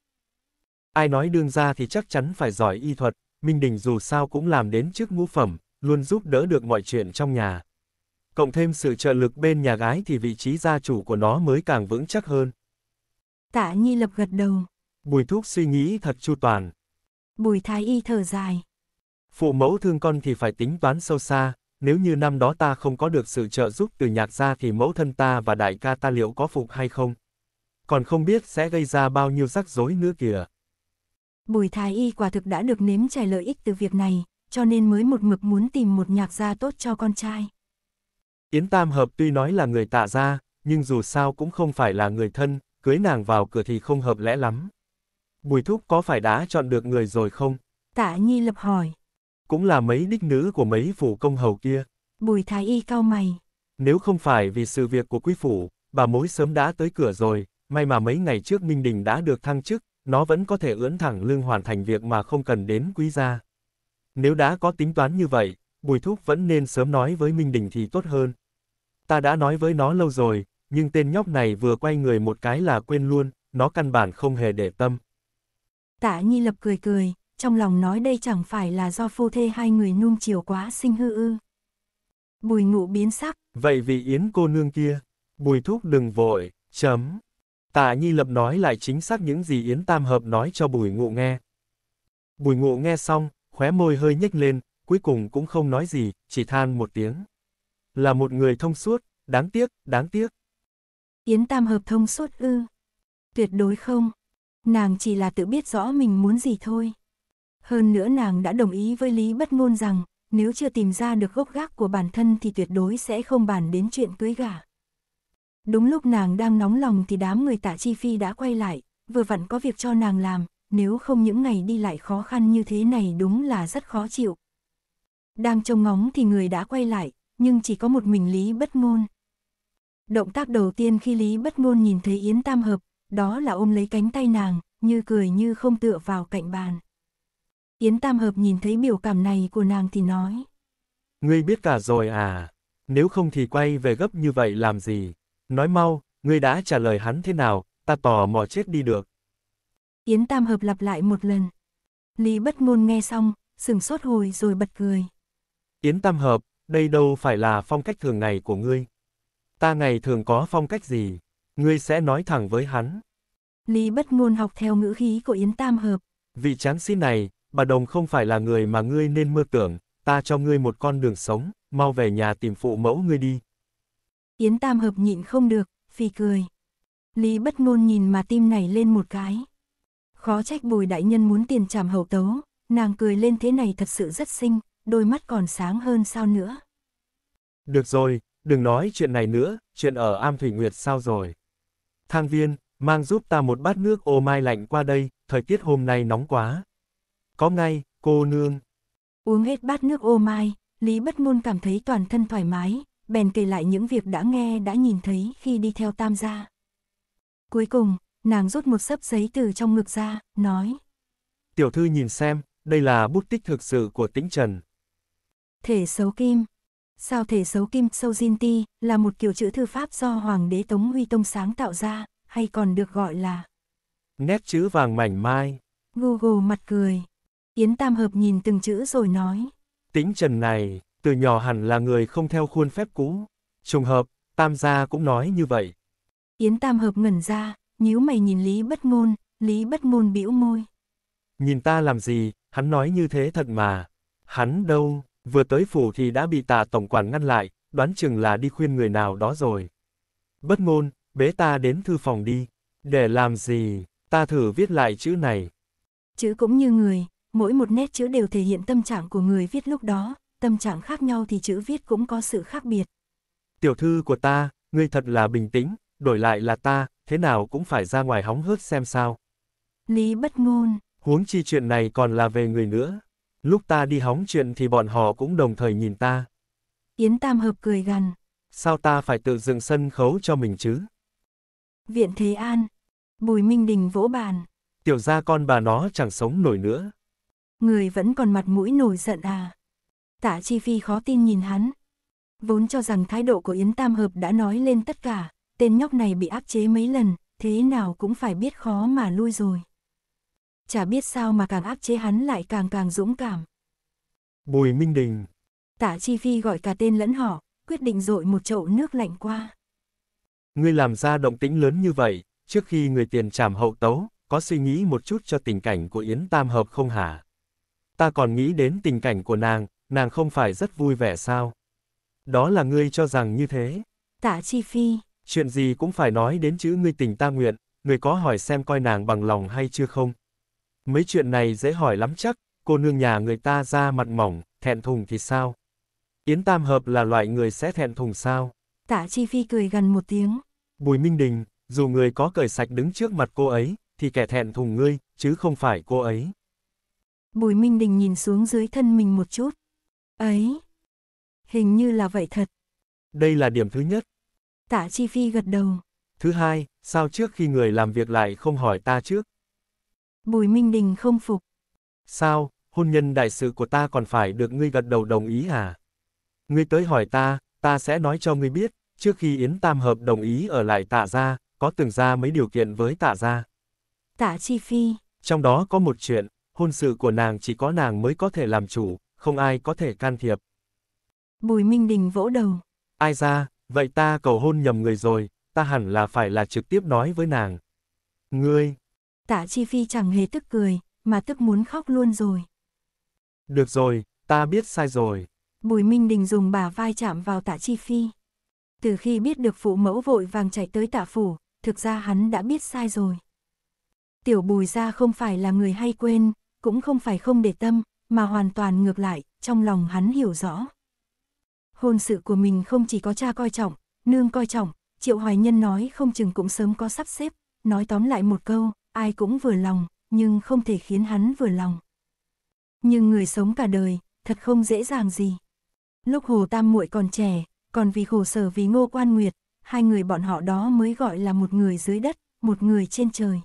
Ai nói đương ra thì chắc chắn phải giỏi y thuật, Minh Đình dù sao cũng làm đến chức ngũ phẩm, luôn giúp đỡ được mọi chuyện trong nhà. Cộng thêm sự trợ lực bên nhà gái thì vị trí gia chủ của nó mới càng vững chắc hơn. Tạ Nhi lập gật đầu. Bùi Thúc suy nghĩ thật chu toàn. Bùi Thái Y thở dài. Phụ mẫu thương con thì phải tính toán sâu xa, nếu như năm đó ta không có được sự trợ giúp từ nhạc gia thì mẫu thân ta và đại ca ta liệu có phục hay không? Còn không biết sẽ gây ra bao nhiêu rắc rối nữa kìa. Bùi Thái Y quả thực đã được nếm trải lợi ích từ việc này, cho nên mới một mực muốn tìm một nhạc gia tốt cho con trai. Yến Tam Hợp tuy nói là người tạ gia, nhưng dù sao cũng không phải là người thân, cưới nàng vào cửa thì không hợp lẽ lắm. Bùi Thúc có phải đã chọn được người rồi không? Tạ Nhi lập hỏi. Cũng là mấy đích nữ của mấy phủ công hầu kia. Bùi Thái Y cao mày. Nếu không phải vì sự việc của quý phủ, bà mối sớm đã tới cửa rồi, may mà mấy ngày trước Minh Đình đã được thăng chức, nó vẫn có thể ưỡn thẳng lưng hoàn thành việc mà không cần đến quý gia. Nếu đã có tính toán như vậy, Bùi Thúc vẫn nên sớm nói với Minh Đình thì tốt hơn. Ta đã nói với nó lâu rồi, nhưng tên nhóc này vừa quay người một cái là quên luôn, nó căn bản không hề để tâm. Tạ Nhi Lập cười cười, trong lòng nói đây chẳng phải là do phu thê hai người nuông chiều quá sinh hư ư. Bùi ngụ biến sắc. Vậy vì Yến cô nương kia, Bùi Thúc đừng vội, chấm. Tạ Nhi lập nói lại chính xác những gì Yến Tam Hợp nói cho Bùi Ngộ nghe. Bùi Ngộ nghe xong, khóe môi hơi nhếch lên, cuối cùng cũng không nói gì, chỉ than một tiếng. Là một người thông suốt, đáng tiếc, đáng tiếc. Yến Tam Hợp thông suốt ư? Tuyệt đối không. Nàng chỉ là tự biết rõ mình muốn gì thôi. Hơn nữa nàng đã đồng ý với Lý Bất Ngôn rằng, nếu chưa tìm ra được gốc gác của bản thân thì tuyệt đối sẽ không bàn đến chuyện cưới gả. Đúng lúc nàng đang nóng lòng thì đám người tạ chi phi đã quay lại, vừa vặn có việc cho nàng làm, nếu không những ngày đi lại khó khăn như thế này đúng là rất khó chịu. Đang trông ngóng thì người đã quay lại, nhưng chỉ có một mình Lý Bất Ngôn. Động tác đầu tiên khi Lý Bất Ngôn nhìn thấy Yến Tam Hợp, đó là ôm lấy cánh tay nàng, như cười như không tựa vào cạnh bàn. Yến Tam Hợp nhìn thấy biểu cảm này của nàng thì nói. Ngươi biết cả rồi à, nếu không thì quay về gấp như vậy làm gì? Nói mau, ngươi đã trả lời hắn thế nào, ta tò mò chết đi được. Yến Tam Hợp lặp lại một lần. Lý bất ngôn nghe xong, sừng sốt hồi rồi bật cười. Yến Tam Hợp, đây đâu phải là phong cách thường ngày của ngươi. Ta ngày thường có phong cách gì, ngươi sẽ nói thẳng với hắn. Lý bất ngôn học theo ngữ khí của Yến Tam Hợp. Vị tráng sĩ này, bà Đồng không phải là người mà ngươi nên mơ tưởng, ta cho ngươi một con đường sống, mau về nhà tìm phụ mẫu ngươi đi. Yến Tam Hợp nhịn không được, phi cười. Lý bất ngôn nhìn mà tim này lên một cái. Khó trách bùi đại nhân muốn tiền trảm hậu tấu, nàng cười lên thế này thật sự rất xinh, đôi mắt còn sáng hơn sao nữa. Được rồi, đừng nói chuyện này nữa, chuyện ở Am Thủy Nguyệt sao rồi. Thang viên, mang giúp ta một bát nước ô mai lạnh qua đây, thời tiết hôm nay nóng quá. Có ngay, cô nương. Uống hết bát nước ô mai, Lý bất ngôn cảm thấy toàn thân thoải mái, bèn kể lại những việc đã nghe đã nhìn thấy khi đi theo tam gia. Cuối cùng, nàng rút một sấp giấy từ trong ngực ra, nói. Tiểu thư nhìn xem, đây là bút tích thực sự của tĩnh trần. Thể xấu kim Sao thể xấu kim sâu Jin Ti là một kiểu chữ thư pháp do Hoàng đế Tống Huy Tông sáng tạo ra, hay còn được gọi là Nét chữ vàng mảnh mai. Google mặt cười. Yến Tam Hợp nhìn từng chữ rồi nói. Tính trần này, từ nhỏ hẳn là người không theo khuôn phép cũ. Trùng hợp, Tam gia cũng nói như vậy. Yến Tam hợp ngẩn ra, nhíu mày nhìn Lý Bất Ngôn, Lý Bất Ngôn bĩu môi. Nhìn ta làm gì, hắn nói như thế thật mà. Hắn đâu, vừa tới phủ thì đã bị tà tổng quản ngăn lại, đoán chừng là đi khuyên người nào đó rồi. Bất Ngôn, bế ta đến thư phòng đi. Để làm gì, ta thử viết lại chữ này. Chữ cũng như người, mỗi một nét chữ đều thể hiện tâm trạng của người viết lúc đó, tâm trạng khác nhau thì chữ viết cũng có sự khác biệt. Tiểu thư của ta, ngươi thật là bình tĩnh, đổi lại là ta, thế nào cũng phải ra ngoài hóng hớt xem sao. Lý bất ngôn. Huống chi chuyện này còn là về người nữa. Lúc ta đi hóng chuyện thì bọn họ cũng đồng thời nhìn ta. Yến Tam Hợp cười gằn. Sao ta phải tự dựng sân khấu cho mình chứ? Viện Thế An. Bùi Minh Đình vỗ bàn. Tiểu ra con bà nó chẳng sống nổi nữa. Người vẫn còn mặt mũi nổi giận à? tạ chi phi khó tin nhìn hắn. Vốn cho rằng thái độ của Yến Tam Hợp đã nói lên tất cả, tên nhóc này bị áp chế mấy lần, thế nào cũng phải biết khó mà lui rồi. Chả biết sao mà càng áp chế hắn lại càng càng dũng cảm. Bùi Minh Đình. Tạ Chi Phi gọi cả tên lẫn họ, quyết định dội một chậu nước lạnh qua. Ngươi làm ra động tĩnh lớn như vậy, trước khi người tiền trảm hậu tấu, có suy nghĩ một chút cho tình cảnh của Yến Tam Hợp không hả? Ta còn nghĩ đến tình cảnh của nàng, nàng không phải rất vui vẻ sao? Đó là ngươi cho rằng như thế. Tạ Chi Phi. Chuyện gì cũng phải nói đến chữ ngươi tình ta nguyện, người có hỏi xem coi nàng bằng lòng hay chưa không? Mấy chuyện này dễ hỏi lắm chắc, cô nương nhà người ta ra mặt mỏng, thẹn thùng thì sao? Yến Tam Hợp là loại người sẽ thẹn thùng sao? Tạ Chi Phi cười gần một tiếng. Bùi Minh Đình, dù người có cởi sạch đứng trước mặt cô ấy, thì kẻ thẹn thùng ngươi, chứ không phải cô ấy. Bùi Minh Đình nhìn xuống dưới thân mình một chút. Ấy. Hình như là vậy thật. Đây là điểm thứ nhất. Tạ Chi Phi gật đầu. Thứ hai, sao trước khi người làm việc lại không hỏi ta trước? Bùi Minh Đình không phục. Sao, hôn nhân đại sự của ta còn phải được ngươi gật đầu đồng ý à? Ngươi tới hỏi ta, ta sẽ nói cho ngươi biết, trước khi Yến Tam Hợp đồng ý ở lại tạ gia, có từng ra mấy điều kiện với tạ gia. Tạ Chi Phi. Trong đó có một chuyện, hôn sự của nàng chỉ có nàng mới có thể làm chủ, không ai có thể can thiệp. Bùi Minh Đình vỗ đầu. Ai ra, vậy ta cầu hôn nhầm người rồi, ta hẳn là phải là trực tiếp nói với nàng. Ngươi. Tạ Chi Phi chẳng hề tức cười, mà tức muốn khóc luôn rồi. Được rồi, ta biết sai rồi. Bùi Minh Đình dùng bà vai chạm vào Tạ Chi Phi. Từ khi biết được phụ mẫu vội vàng chạy tới Tạ Phủ, thực ra hắn đã biết sai rồi. Tiểu Bùi ra không phải là người hay quên, cũng không phải không để tâm, mà hoàn toàn ngược lại, trong lòng hắn hiểu rõ. Hôn sự của mình không chỉ có cha coi trọng, nương coi trọng, Triệu Hoài Nhân nói không chừng cũng sớm có sắp xếp, nói tóm lại một câu, ai cũng vừa lòng, nhưng không thể khiến hắn vừa lòng. Nhưng người sống cả đời, thật không dễ dàng gì. Lúc Hồ Tam muội còn trẻ, còn vì khổ sở vì Ngô Quan Nguyệt, hai người bọn họ đó mới gọi là một người dưới đất, một người trên trời.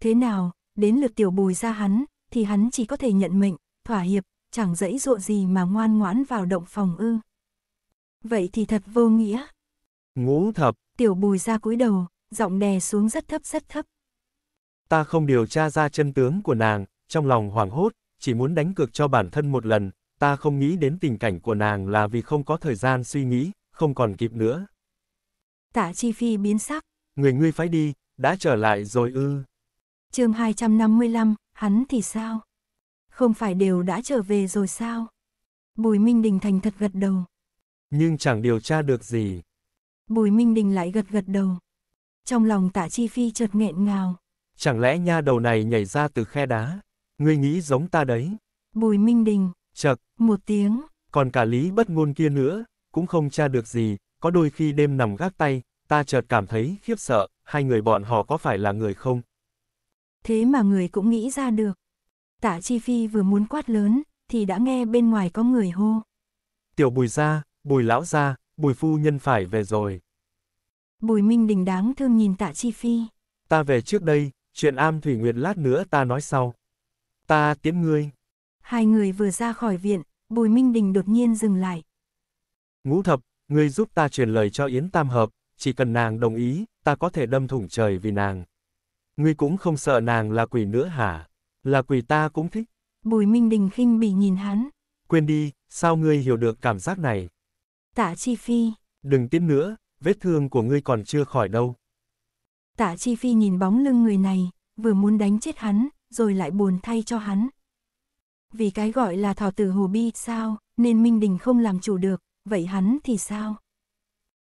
Thế nào, đến lượt tiểu bùi ra hắn, thì hắn chỉ có thể nhận mệnh, thỏa hiệp, chẳng dẫy dụa gì mà ngoan ngoãn vào động phòng ư. Vậy thì thật vô nghĩa. Ngũ thập. Tiểu bùi ra cúi đầu, giọng đè xuống rất thấp rất thấp. Ta không điều tra ra chân tướng của nàng, trong lòng hoảng hốt, chỉ muốn đánh cược cho bản thân một lần, ta không nghĩ đến tình cảnh của nàng là vì không có thời gian suy nghĩ, không còn kịp nữa. Tạ Chi Phi biến sắc. Người ngươi phải đi, đã trở lại rồi ư. chương 255, hắn thì sao? Không phải đều đã trở về rồi sao? Bùi Minh Đình thành thật gật đầu. Nhưng chẳng điều tra được gì. Bùi Minh Đình lại gật gật đầu. Trong lòng tạ chi phi chợt nghẹn ngào. Chẳng lẽ nha đầu này nhảy ra từ khe đá? Ngươi nghĩ giống ta đấy. Bùi Minh Đình. Chật. Một tiếng. Còn cả lý bất ngôn kia nữa, cũng không tra được gì. Có đôi khi đêm nằm gác tay, ta chợt cảm thấy khiếp sợ, hai người bọn họ có phải là người không? thế mà người cũng nghĩ ra được. Tạ Chi Phi vừa muốn quát lớn, thì đã nghe bên ngoài có người hô. Tiểu bùi ra, bùi lão ra, bùi phu nhân phải về rồi. Bùi Minh Đình đáng thương nhìn tạ Chi Phi. Ta về trước đây, chuyện am thủy nguyệt lát nữa ta nói sau. Ta tiến ngươi. Hai người vừa ra khỏi viện, bùi Minh Đình đột nhiên dừng lại. Ngũ thập, ngươi giúp ta truyền lời cho Yến Tam Hợp, chỉ cần nàng đồng ý, ta có thể đâm thủng trời vì nàng. Ngươi cũng không sợ nàng là quỷ nữa hả? Là quỷ ta cũng thích. Bùi Minh Đình khinh bỉ nhìn hắn. Quên đi, sao ngươi hiểu được cảm giác này? Tạ Chi Phi. Đừng tiếp nữa, vết thương của ngươi còn chưa khỏi đâu. Tạ Chi Phi nhìn bóng lưng người này, vừa muốn đánh chết hắn, rồi lại buồn thay cho hắn. Vì cái gọi là thỏ tử hồ bi sao, nên Minh Đình không làm chủ được, vậy hắn thì sao?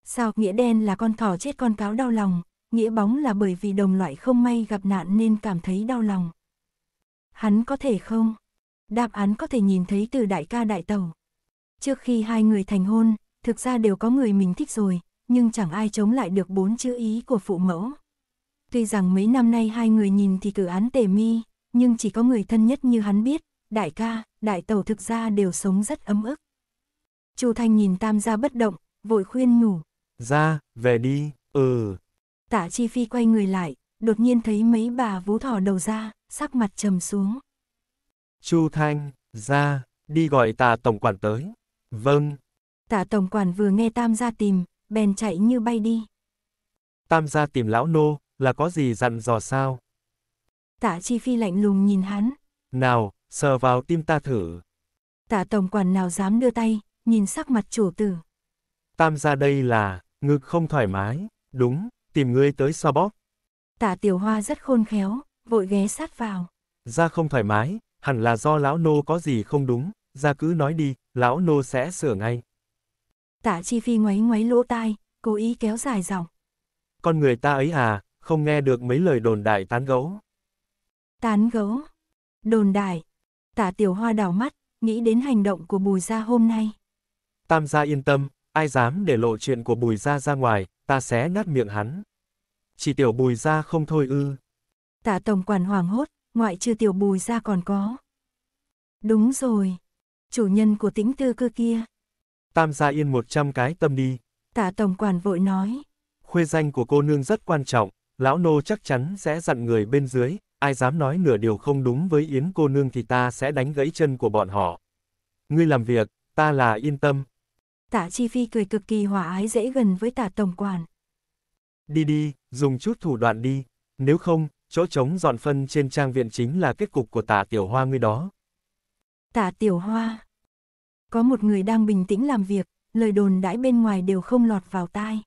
Sao nghĩa đen là con thỏ chết con cáo đau lòng, nghĩa bóng là bởi vì đồng loại không may gặp nạn nên cảm thấy đau lòng. Hắn có thể không? Đáp án có thể nhìn thấy từ đại ca đại tàu. Trước khi hai người thành hôn, thực ra đều có người mình thích rồi, nhưng chẳng ai chống lại được bốn chữ ý của phụ mẫu. Tuy rằng mấy năm nay hai người nhìn thì cử án tề mi, nhưng chỉ có người thân nhất như hắn biết, đại ca, đại tàu thực ra đều sống rất ấm ức. Chu Thanh nhìn tam gia bất động, vội khuyên nhủ. Ra, về đi, ừ, Tạ Chi Phi quay người lại, đột nhiên thấy mấy bà vú thỏ đầu ra, sắc mặt trầm xuống. Chu Thanh, ra, đi gọi tạ tổng quản tới. Vâng. Tạ tổng quản vừa nghe Tam gia tìm, bèn chạy như bay đi. Tam gia tìm lão nô, là có gì dặn dò sao? Tạ Chi Phi lạnh lùng nhìn hắn. Nào, sờ vào tim ta thử. Tạ tổng quản nào dám đưa tay, nhìn sắc mặt chủ tử. Tam gia đây là, ngực không thoải mái, đúng, tìm ngươi tới sao bóp. Tạ tiểu hoa rất khôn khéo, vội ghé sát vào. Ra không thoải mái, hẳn là do lão nô có gì không đúng, ra cứ nói đi, lão nô sẽ sửa ngay. Tạ chi phi ngoáy ngoáy lỗ tai, cố ý kéo dài giọng Con người ta ấy à, không nghe được mấy lời đồn đại tán gấu. Tán gấu, đồn đại, tạ tiểu hoa đảo mắt, nghĩ đến hành động của bùi gia hôm nay. Tam gia yên tâm, ai dám để lộ chuyện của bùi gia ra ngoài, ta xé nát miệng hắn. Chỉ tiểu bùi ra không thôi ư. Tạ tổng quản hoàng hốt, ngoại trừ tiểu bùi ra còn có. Đúng rồi, chủ nhân của tĩnh tư cơ kia. Tam gia yên một trăm cái tâm đi. Tạ tổng quản vội nói. Khuê danh của cô nương rất quan trọng, lão nô chắc chắn sẽ dặn người bên dưới, ai dám nói nửa điều không đúng với yến cô nương thì ta sẽ đánh gãy chân của bọn họ. Ngươi làm việc, ta là yên tâm. Tạ Chi Phi cười cực kỳ hòa ái dễ gần với tạ tổng quản. Đi đi, dùng chút thủ đoạn đi, nếu không, chỗ trống dọn phân trên trang viện chính là kết cục của tạ tiểu hoa ngươi đó. Tạ tiểu hoa. Có một người đang bình tĩnh làm việc, lời đồn đãi bên ngoài đều không lọt vào tai.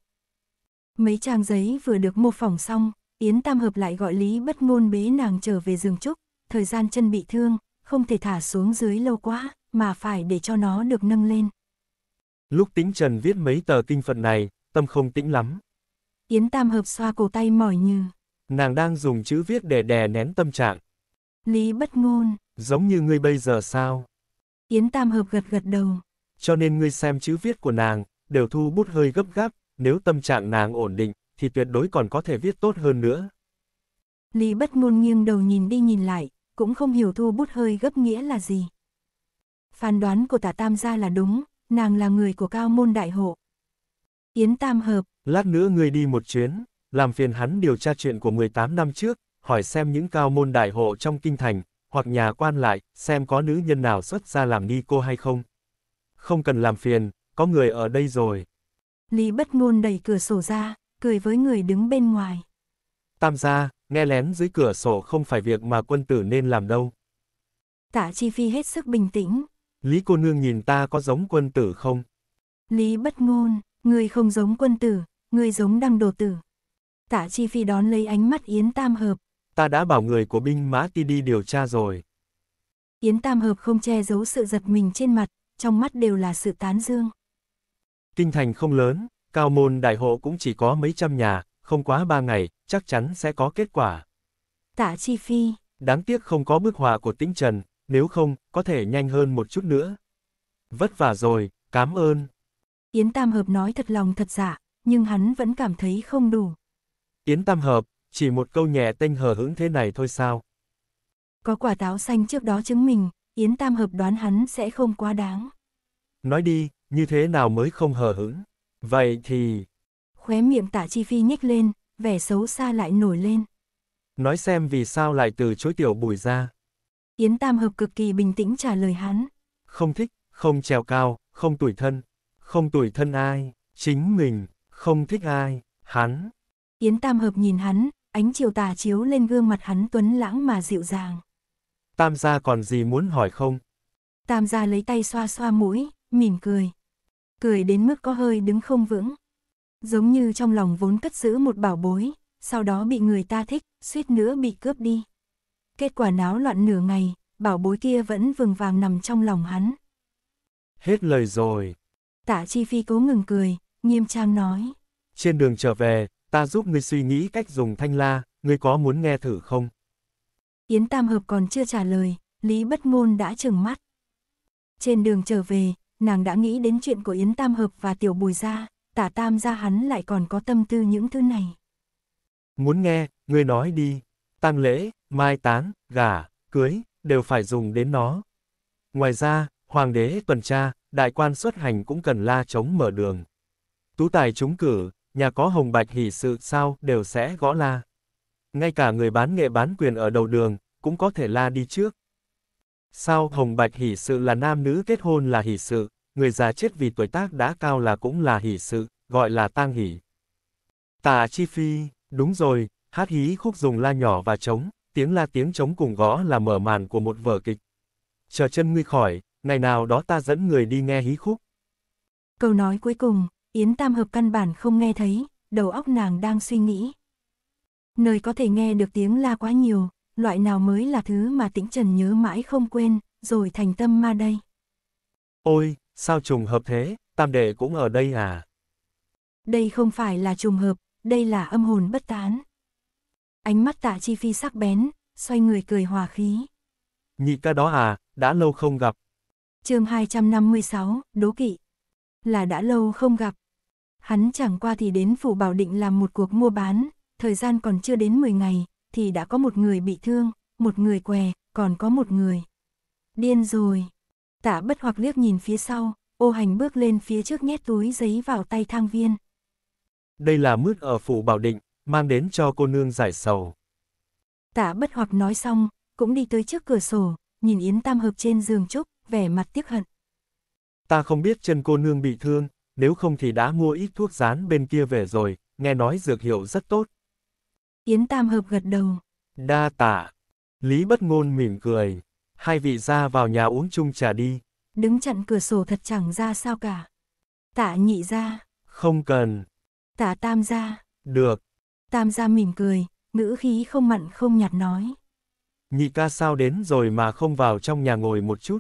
Mấy trang giấy vừa được mô phỏng xong, Yến Tam Hợp lại gọi Lý bất ngôn bế nàng trở về giường trúc, thời gian chân bị thương, không thể thả xuống dưới lâu quá, mà phải để cho nó được nâng lên. Lúc tính trần viết mấy tờ kinh Phật này, tâm không tĩnh lắm. Yến Tam Hợp xoa cổ tay mỏi như. Nàng đang dùng chữ viết để đè nén tâm trạng. Lý bất ngôn. Giống như ngươi bây giờ sao? Yến Tam Hợp gật gật đầu. Cho nên ngươi xem chữ viết của nàng, đều thu bút hơi gấp gáp, nếu tâm trạng nàng ổn định, thì tuyệt đối còn có thể viết tốt hơn nữa. Lý bất ngôn nghiêng đầu nhìn đi nhìn lại, cũng không hiểu thu bút hơi gấp nghĩa là gì. Phán đoán của tả tam gia là đúng, nàng là người của cao môn đại hộ. Yến Tam Hợp. Lát nữa ngươi đi một chuyến, làm phiền hắn điều tra chuyện của 18 năm trước, hỏi xem những cao môn đại hộ trong kinh thành, hoặc nhà quan lại, xem có nữ nhân nào xuất ra làm ni cô hay không. Không cần làm phiền, có người ở đây rồi. Lý bất ngôn đẩy cửa sổ ra, cười với người đứng bên ngoài. Tam gia, nghe lén dưới cửa sổ không phải việc mà quân tử nên làm đâu. Tạ Chi Phi hết sức bình tĩnh, Lý cô nương nhìn ta có giống quân tử không? Lý bất ngôn, ngươi không giống quân tử, ngươi giống đăng đồ tử. Tạ Chi Phi đón lấy ánh mắt Yến Tam Hợp. Ta đã bảo người của binh mã ti đi điều tra rồi. Yến Tam Hợp không che giấu sự giật mình trên mặt, trong mắt đều là sự tán dương. Kinh thành không lớn, cao môn đại hộ cũng chỉ có mấy trăm nhà, không quá ba ngày, chắc chắn sẽ có kết quả. Tạ Chi Phi. Đáng tiếc không có bức họa của Tĩnh Trần, nếu không, có thể nhanh hơn một chút nữa. Vất vả rồi, cảm ơn. Yến Tam Hợp nói thật lòng thật dạ, nhưng hắn vẫn cảm thấy không đủ. Yến Tam Hợp, chỉ một câu nhẹ tênh hờ hững thế này thôi sao? Có quả táo xanh trước đó chứng minh, Yến Tam Hợp đoán hắn sẽ không quá đáng. Nói đi, như thế nào mới không hờ hững? Vậy thì... Khóe miệng tạ chi phi nhếch lên, vẻ xấu xa lại nổi lên. Nói xem vì sao lại từ chối tiểu bùi ra. Yến Tam Hợp cực kỳ bình tĩnh trả lời hắn. Không thích, không trèo cao, không tuổi thân. Không tuổi thân ai, chính mình, không thích ai, hắn. Yến Tam Hợp nhìn hắn, ánh chiều tà chiếu lên gương mặt hắn tuấn lãng mà dịu dàng. Tam gia còn gì muốn hỏi không? Tam gia lấy tay xoa xoa mũi, mỉm cười. Cười đến mức có hơi đứng không vững. Giống như trong lòng vốn cất giữ một bảo bối, sau đó bị người ta thích, suýt nữa bị cướp đi. Kết quả náo loạn nửa ngày, bảo bối kia vẫn vừng vàng nằm trong lòng hắn. Hết lời rồi. Tạ Chi Phi cố ngừng cười, nghiêm trang nói. Trên đường trở về, ta giúp ngươi suy nghĩ cách dùng thanh la, ngươi có muốn nghe thử không? Yến Tam Hợp còn chưa trả lời, Lý Bất Ngôn đã trừng mắt. Trên đường trở về, nàng đã nghĩ đến chuyện của Yến Tam Hợp và Tiểu Bùi Gia, tả Tam Gia hắn lại còn có tâm tư những thứ này. Muốn nghe, ngươi nói đi tang lễ, mai táng, gả, cưới, đều phải dùng đến nó. Ngoài ra, hoàng đế tuần tra, đại quan xuất hành cũng cần la chống mở đường. Tú tài trúng cử, nhà có hồng bạch hỷ sự sao đều sẽ gõ la. Ngay cả người bán nghệ bán quyền ở đầu đường, cũng có thể la đi trước. Sao hồng bạch hỷ sự là nam nữ kết hôn là hỷ sự, người già chết vì tuổi tác đã cao là cũng là hỷ sự, gọi là tang hỷ. Tà chi phi, đúng rồi, Hát hí khúc dùng la nhỏ và trống, tiếng la tiếng trống cùng gõ là mở màn của một vở kịch. Chờ chân ngươi khỏi, ngày nào đó ta dẫn người đi nghe hí khúc. Câu nói cuối cùng, Yến Tam Hợp căn bản không nghe thấy, đầu óc nàng đang suy nghĩ. Nơi có thể nghe được tiếng la quá nhiều, loại nào mới là thứ mà tĩnh trần nhớ mãi không quên, rồi thành tâm ma đây. Ôi, sao trùng hợp thế, tam đệ cũng ở đây à? Đây không phải là trùng hợp, đây là âm hồn bất tán. Ánh mắt tạ chi phi sắc bén, xoay người cười hòa khí. Nhị ca đó à, đã lâu không gặp. chương 256, đố kỵ. Là đã lâu không gặp. Hắn chẳng qua thì đến phủ bảo định làm một cuộc mua bán, thời gian còn chưa đến 10 ngày, thì đã có một người bị thương, một người què, còn có một người. Điên rồi. Tạ bất hoặc liếc nhìn phía sau, ô hành bước lên phía trước nhét túi giấy vào tay thang viên. Đây là mứt ở phủ Bảo Định mang đến cho cô nương giải sầu. Tạ bất hoặc nói xong, cũng đi tới trước cửa sổ, nhìn Yến Tam Hợp trên giường trúc, vẻ mặt tiếc hận. Ta không biết chân cô nương bị thương, nếu không thì đã mua ít thuốc rán bên kia về rồi, nghe nói dược hiệu rất tốt. Yến Tam Hợp gật đầu. Đa tạ. Lý bất ngôn mỉm cười. Hai vị ra vào nhà uống chung trà đi. Đứng chặn cửa sổ thật chẳng ra sao cả. Tạ nhị ra. Không cần. Tạ tam ra. Được. Tam gia mỉm cười, ngữ khí không mặn không nhạt nói. Nhị ca sao đến rồi mà không vào trong nhà ngồi một chút.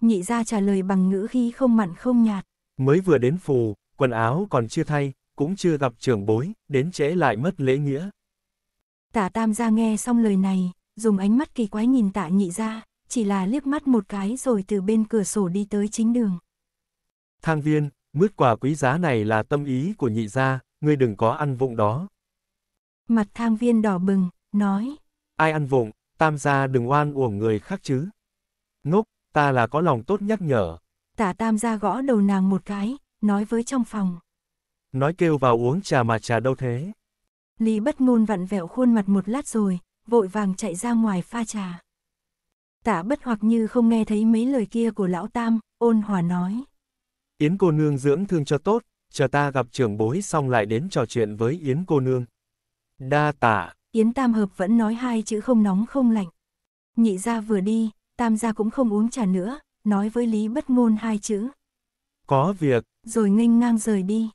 Nhị gia trả lời bằng ngữ khí không mặn không nhạt. Mới vừa đến phù, quần áo còn chưa thay, cũng chưa gặp trưởng bối, đến trễ lại mất lễ nghĩa. Tả tam gia nghe xong lời này, dùng ánh mắt kỳ quái nhìn tạ nhị gia, chỉ là liếc mắt một cái rồi từ bên cửa sổ đi tới chính đường. Thang viên, mứt quà quý giá này là tâm ý của nhị gia, ngươi đừng có ăn vụng đó. Mặt thang viên đỏ bừng, nói. Ai ăn vụng, tam gia đừng oan uổng người khác chứ. Nốc, ta là có lòng tốt nhắc nhở. Tả tam gia gõ đầu nàng một cái, nói với trong phòng. Nói kêu vào uống trà mà trà đâu thế. Lý bất ngôn vặn vẹo khuôn mặt một lát rồi, vội vàng chạy ra ngoài pha trà. Tả bất hoặc như không nghe thấy mấy lời kia của lão tam, ôn hòa nói. Yến cô nương dưỡng thương cho tốt, chờ ta gặp trưởng bối xong lại đến trò chuyện với Yến cô nương. Đa tạ. Yến Tam Hợp vẫn nói hai chữ không nóng không lạnh. Nhị ra vừa đi, Tam gia cũng không uống trà nữa, nói với Lý Bất Ngôn hai chữ. Có việc. Rồi nghênh ngang rời đi.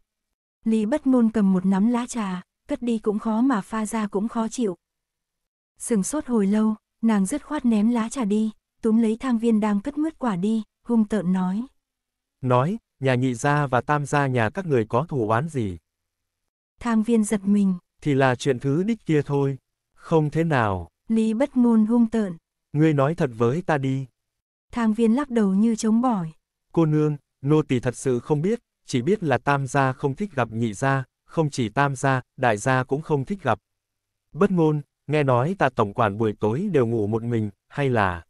Lý Bất Ngôn cầm một nắm lá trà, cất đi cũng khó mà pha ra cũng khó chịu. Sừng sốt hồi lâu, nàng dứt khoát ném lá trà đi, túm lấy thang viên đang cất mứt quả đi, hung tợn nói. Nói, nhà nhị gia và tam gia nhà các người có thù oán gì? Thang viên giật mình, thì là chuyện thứ đích kia thôi. Không thế nào. Lý bất ngôn hung tợn. Ngươi nói thật với ta đi. Thang viên lắc đầu như chống bỏi. Cô nương, nô tỳ thật sự không biết, chỉ biết là tam gia không thích gặp nhị gia, không chỉ tam gia, đại gia cũng không thích gặp. Bất ngôn, nghe nói ta tổng quản buổi tối đều ngủ một mình, hay là...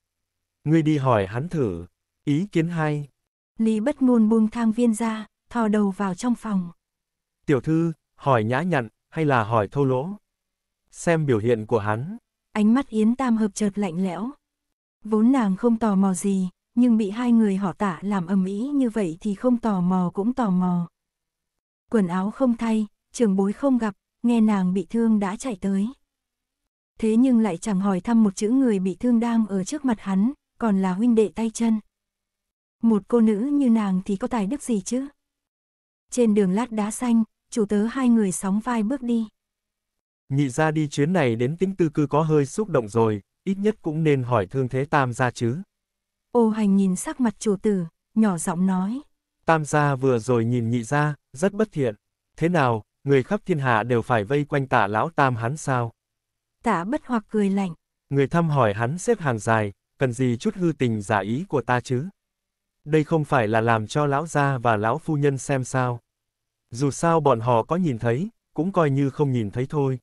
Ngươi đi hỏi hắn thử, ý kiến hay. Lý bất ngôn buông thang viên ra, thò đầu vào trong phòng. Tiểu thư, hỏi nhã nhặn, hay là hỏi thâu lỗ? Xem biểu hiện của hắn. Ánh mắt Yến Tam hợp chợt lạnh lẽo. Vốn nàng không tò mò gì, nhưng bị hai người họ tạ làm ầm ĩ như vậy thì không tò mò cũng tò mò. Quần áo không thay, trường bối không gặp, nghe nàng bị thương đã chạy tới. Thế nhưng lại chẳng hỏi thăm một chữ người bị thương đang ở trước mặt hắn, còn là huynh đệ tay chân. Một cô nữ như nàng thì có tài đức gì chứ? Trên đường lát đá xanh, chủ tớ hai người sóng vai bước đi. Nhị ra đi chuyến này đến tính tư cư có hơi xúc động rồi, ít nhất cũng nên hỏi thương thế tam gia chứ. Ô hành nhìn sắc mặt chủ tử, nhỏ giọng nói. Tam gia vừa rồi nhìn nhị ra, rất bất thiện. Thế nào, người khắp thiên hạ đều phải vây quanh tả lão tam hắn sao? Tả bất hoặc cười lạnh. Người thăm hỏi hắn xếp hàng dài, cần gì chút hư tình giả ý của ta chứ? Đây không phải là làm cho lão gia và lão phu nhân xem sao? Dù sao bọn họ có nhìn thấy, cũng coi như không nhìn thấy thôi.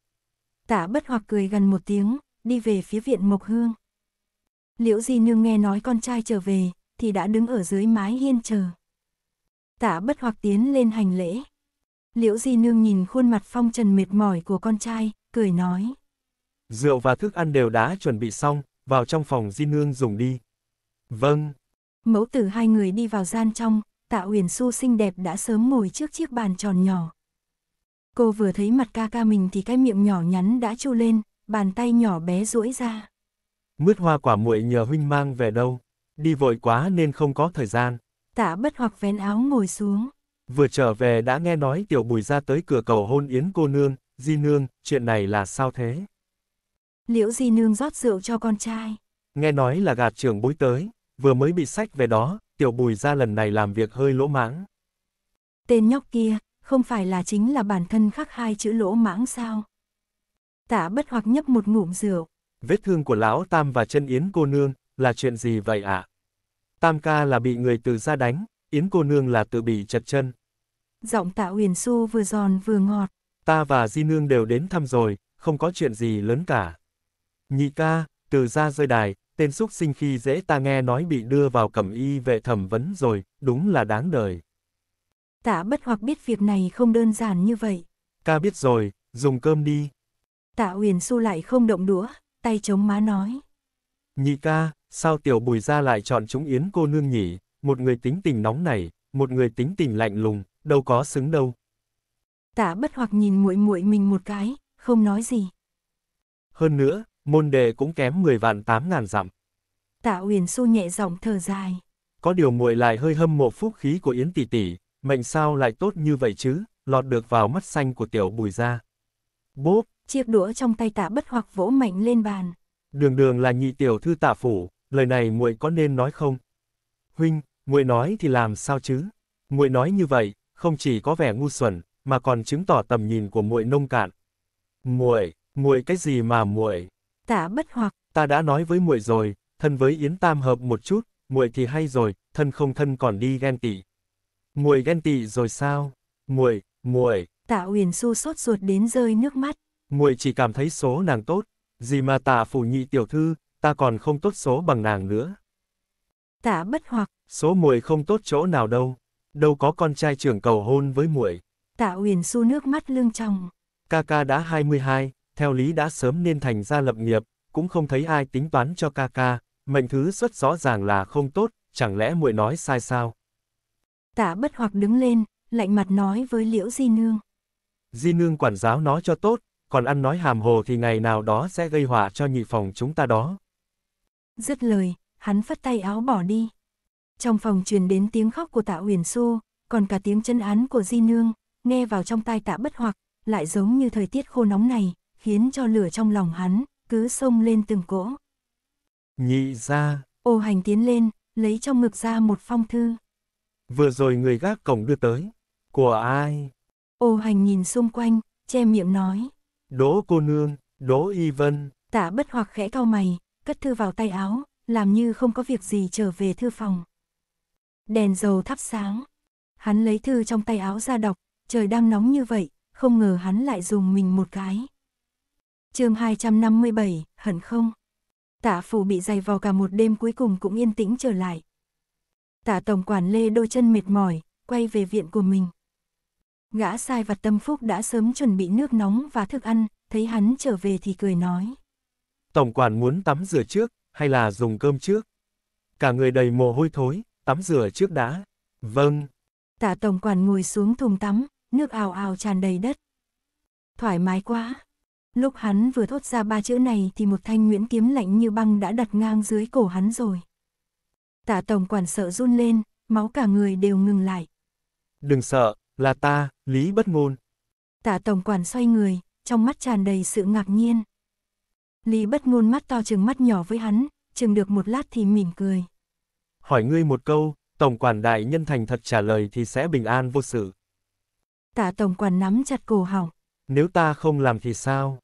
Tạ bất hoặc cười gần một tiếng, đi về phía viện Mộc Hương. Liễu Di Nương nghe nói con trai trở về, thì đã đứng ở dưới mái hiên chờ. Tạ bất hoặc tiến lên hành lễ. Liễu Di Nương nhìn khuôn mặt phong trần mệt mỏi của con trai, cười nói. Rượu và thức ăn đều đã chuẩn bị xong, vào trong phòng Di Nương dùng đi. Vâng. Mẫu tử hai người đi vào gian trong, Tạ Uyển Xu xinh đẹp đã sớm ngồi trước chiếc bàn tròn nhỏ. Cô vừa thấy mặt ca ca mình thì cái miệng nhỏ nhắn đã chu lên, bàn tay nhỏ bé duỗi ra. Mứt hoa quả muội nhờ huynh mang về đâu, đi vội quá nên không có thời gian. Tạ bất hoặc vén áo ngồi xuống. Vừa trở về đã nghe nói tiểu bùi ra tới cửa cầu hôn yến cô nương, di nương, chuyện này là sao thế? Liễu di nương rót rượu cho con trai. Nghe nói là gạt trưởng bối tới, vừa mới bị sách về đó, tiểu bùi ra lần này làm việc hơi lỗ mãng. Tên nhóc kia, không phải là chính là bản thân khắc hai chữ lỗ mãng sao? Tả bất hoặc nhấp một ngụm rượu. Vết thương của lão Tam và chân Yến cô nương, là chuyện gì vậy ạ? Tam ca là bị người từ ra đánh, Yến cô nương là tự bị chật chân. Giọng tạ huyền su vừa giòn vừa ngọt. Ta và Di Nương đều đến thăm rồi, không có chuyện gì lớn cả. Nhị ca, từ ra rơi đài, tên xúc sinh khi dễ ta nghe nói bị đưa vào cẩm y vệ thẩm vấn rồi, đúng là đáng đời. Tạ bất hoặc biết việc này không đơn giản như vậy. Ca biết rồi, dùng cơm đi. Tạ huyền su lại không động đũa, tay chống má nói. Nhị ca, sao tiểu bùi ra lại chọn chúng yến cô nương nhỉ, một người tính tình nóng nảy, một người tính tình lạnh lùng, đâu có xứng đâu. Tạ bất hoặc nhìn muội muội mình một cái, không nói gì. Hơn nữa, Môn đệ cũng kém 10 vạn 8 ngàn dặm. Tạ Uyển Xu nhẹ giọng thở dài. Có điều muội lại hơi hâm mộ phúc khí của Yến tỷ tỷ, mệnh sao lại tốt như vậy chứ, lọt được vào mắt xanh của tiểu bùi ra. Bốp! Chiếc đũa trong tay tạ bất hoặc vỗ mạnh lên bàn. Đường đường là nhị tiểu thư tạ phủ, lời này muội có nên nói không? Huynh, muội nói thì làm sao chứ? Muội nói như vậy, không chỉ có vẻ ngu xuẩn, mà còn chứng tỏ tầm nhìn của muội nông cạn. Muội, muội cái gì mà muội? tả bất hoặc. Ta đã nói với muội rồi, thân với Yến Tam hợp một chút, muội thì hay rồi, thân không thân còn đi ghen tị. Muội ghen tị rồi sao? Muội, muội. Tạ Uyển Xu sốt ruột đến rơi nước mắt. Muội chỉ cảm thấy số nàng tốt, gì mà Tạ phủ nhị tiểu thư, ta còn không tốt số bằng nàng nữa. Tạ bất hoặc, số muội không tốt chỗ nào đâu, đâu có con trai trưởng cầu hôn với muội. Tạ Uyển Xu nước mắt lưng trong. Ca ca đã 22, theo lý đã sớm nên thành ra lập nghiệp, cũng không thấy ai tính toán cho ca ca, mệnh thứ xuất rõ ràng là không tốt, chẳng lẽ muội nói sai sao? Tạ bất hoặc đứng lên, lạnh mặt nói với Liễu Di Nương. Di Nương quản giáo nó cho tốt, còn ăn nói hàm hồ thì ngày nào đó sẽ gây họa cho nhị phòng chúng ta đó. Dứt lời, hắn phất tay áo bỏ đi. Trong phòng truyền đến tiếng khóc của tạ Uyển Xu, còn cả tiếng chân án của Di Nương, nghe vào trong tai tạ bất hoặc, lại giống như thời tiết khô nóng này, khiến cho lửa trong lòng hắn cứ sông lên từng cỗ. Nhị ra. Ô hành tiến lên, lấy trong ngực ra một phong thư. Vừa rồi người gác cổng đưa tới. Của ai? Ô hành nhìn xung quanh, che miệng nói. Đỗ cô nương, đỗ y vân. Tạ bất hoặc khẽ cau mày, cất thư vào tay áo, làm như không có việc gì trở về thư phòng. Đèn dầu thắp sáng. Hắn lấy thư trong tay áo ra đọc, trời đang nóng như vậy, không ngờ hắn lại dùng mình một cái chương 257, hận không? Tạ phủ bị dày vò cả một đêm cuối cùng cũng yên tĩnh trở lại. Tạ tổng quản lê đôi chân mệt mỏi, quay về viện của mình. Gã sai vặt tâm phúc đã sớm chuẩn bị nước nóng và thức ăn, thấy hắn trở về thì cười nói. Tổng quản muốn tắm rửa trước, hay là dùng cơm trước? Cả người đầy mồ hôi thối, tắm rửa trước đã. Vâng. Tạ tổng quản ngồi xuống thùng tắm, nước ào ào tràn đầy đất. Thoải mái quá. Lúc hắn vừa thốt ra ba chữ này thì một thanh nguyễn kiếm lạnh như băng đã đặt ngang dưới cổ hắn rồi. Tạ tổng quản sợ run lên, máu cả người đều ngừng lại. Đừng sợ, là ta, lý bất ngôn. Tạ tổng quản xoay người, trong mắt tràn đầy sự ngạc nhiên. Lý bất ngôn mắt to chừng mắt nhỏ với hắn, chừng được một lát thì mỉm cười. Hỏi ngươi một câu, tổng quản đại nhân thành thật trả lời thì sẽ bình an vô sự. Tạ tổng quản nắm chặt cổ họng, nếu ta không làm thì sao?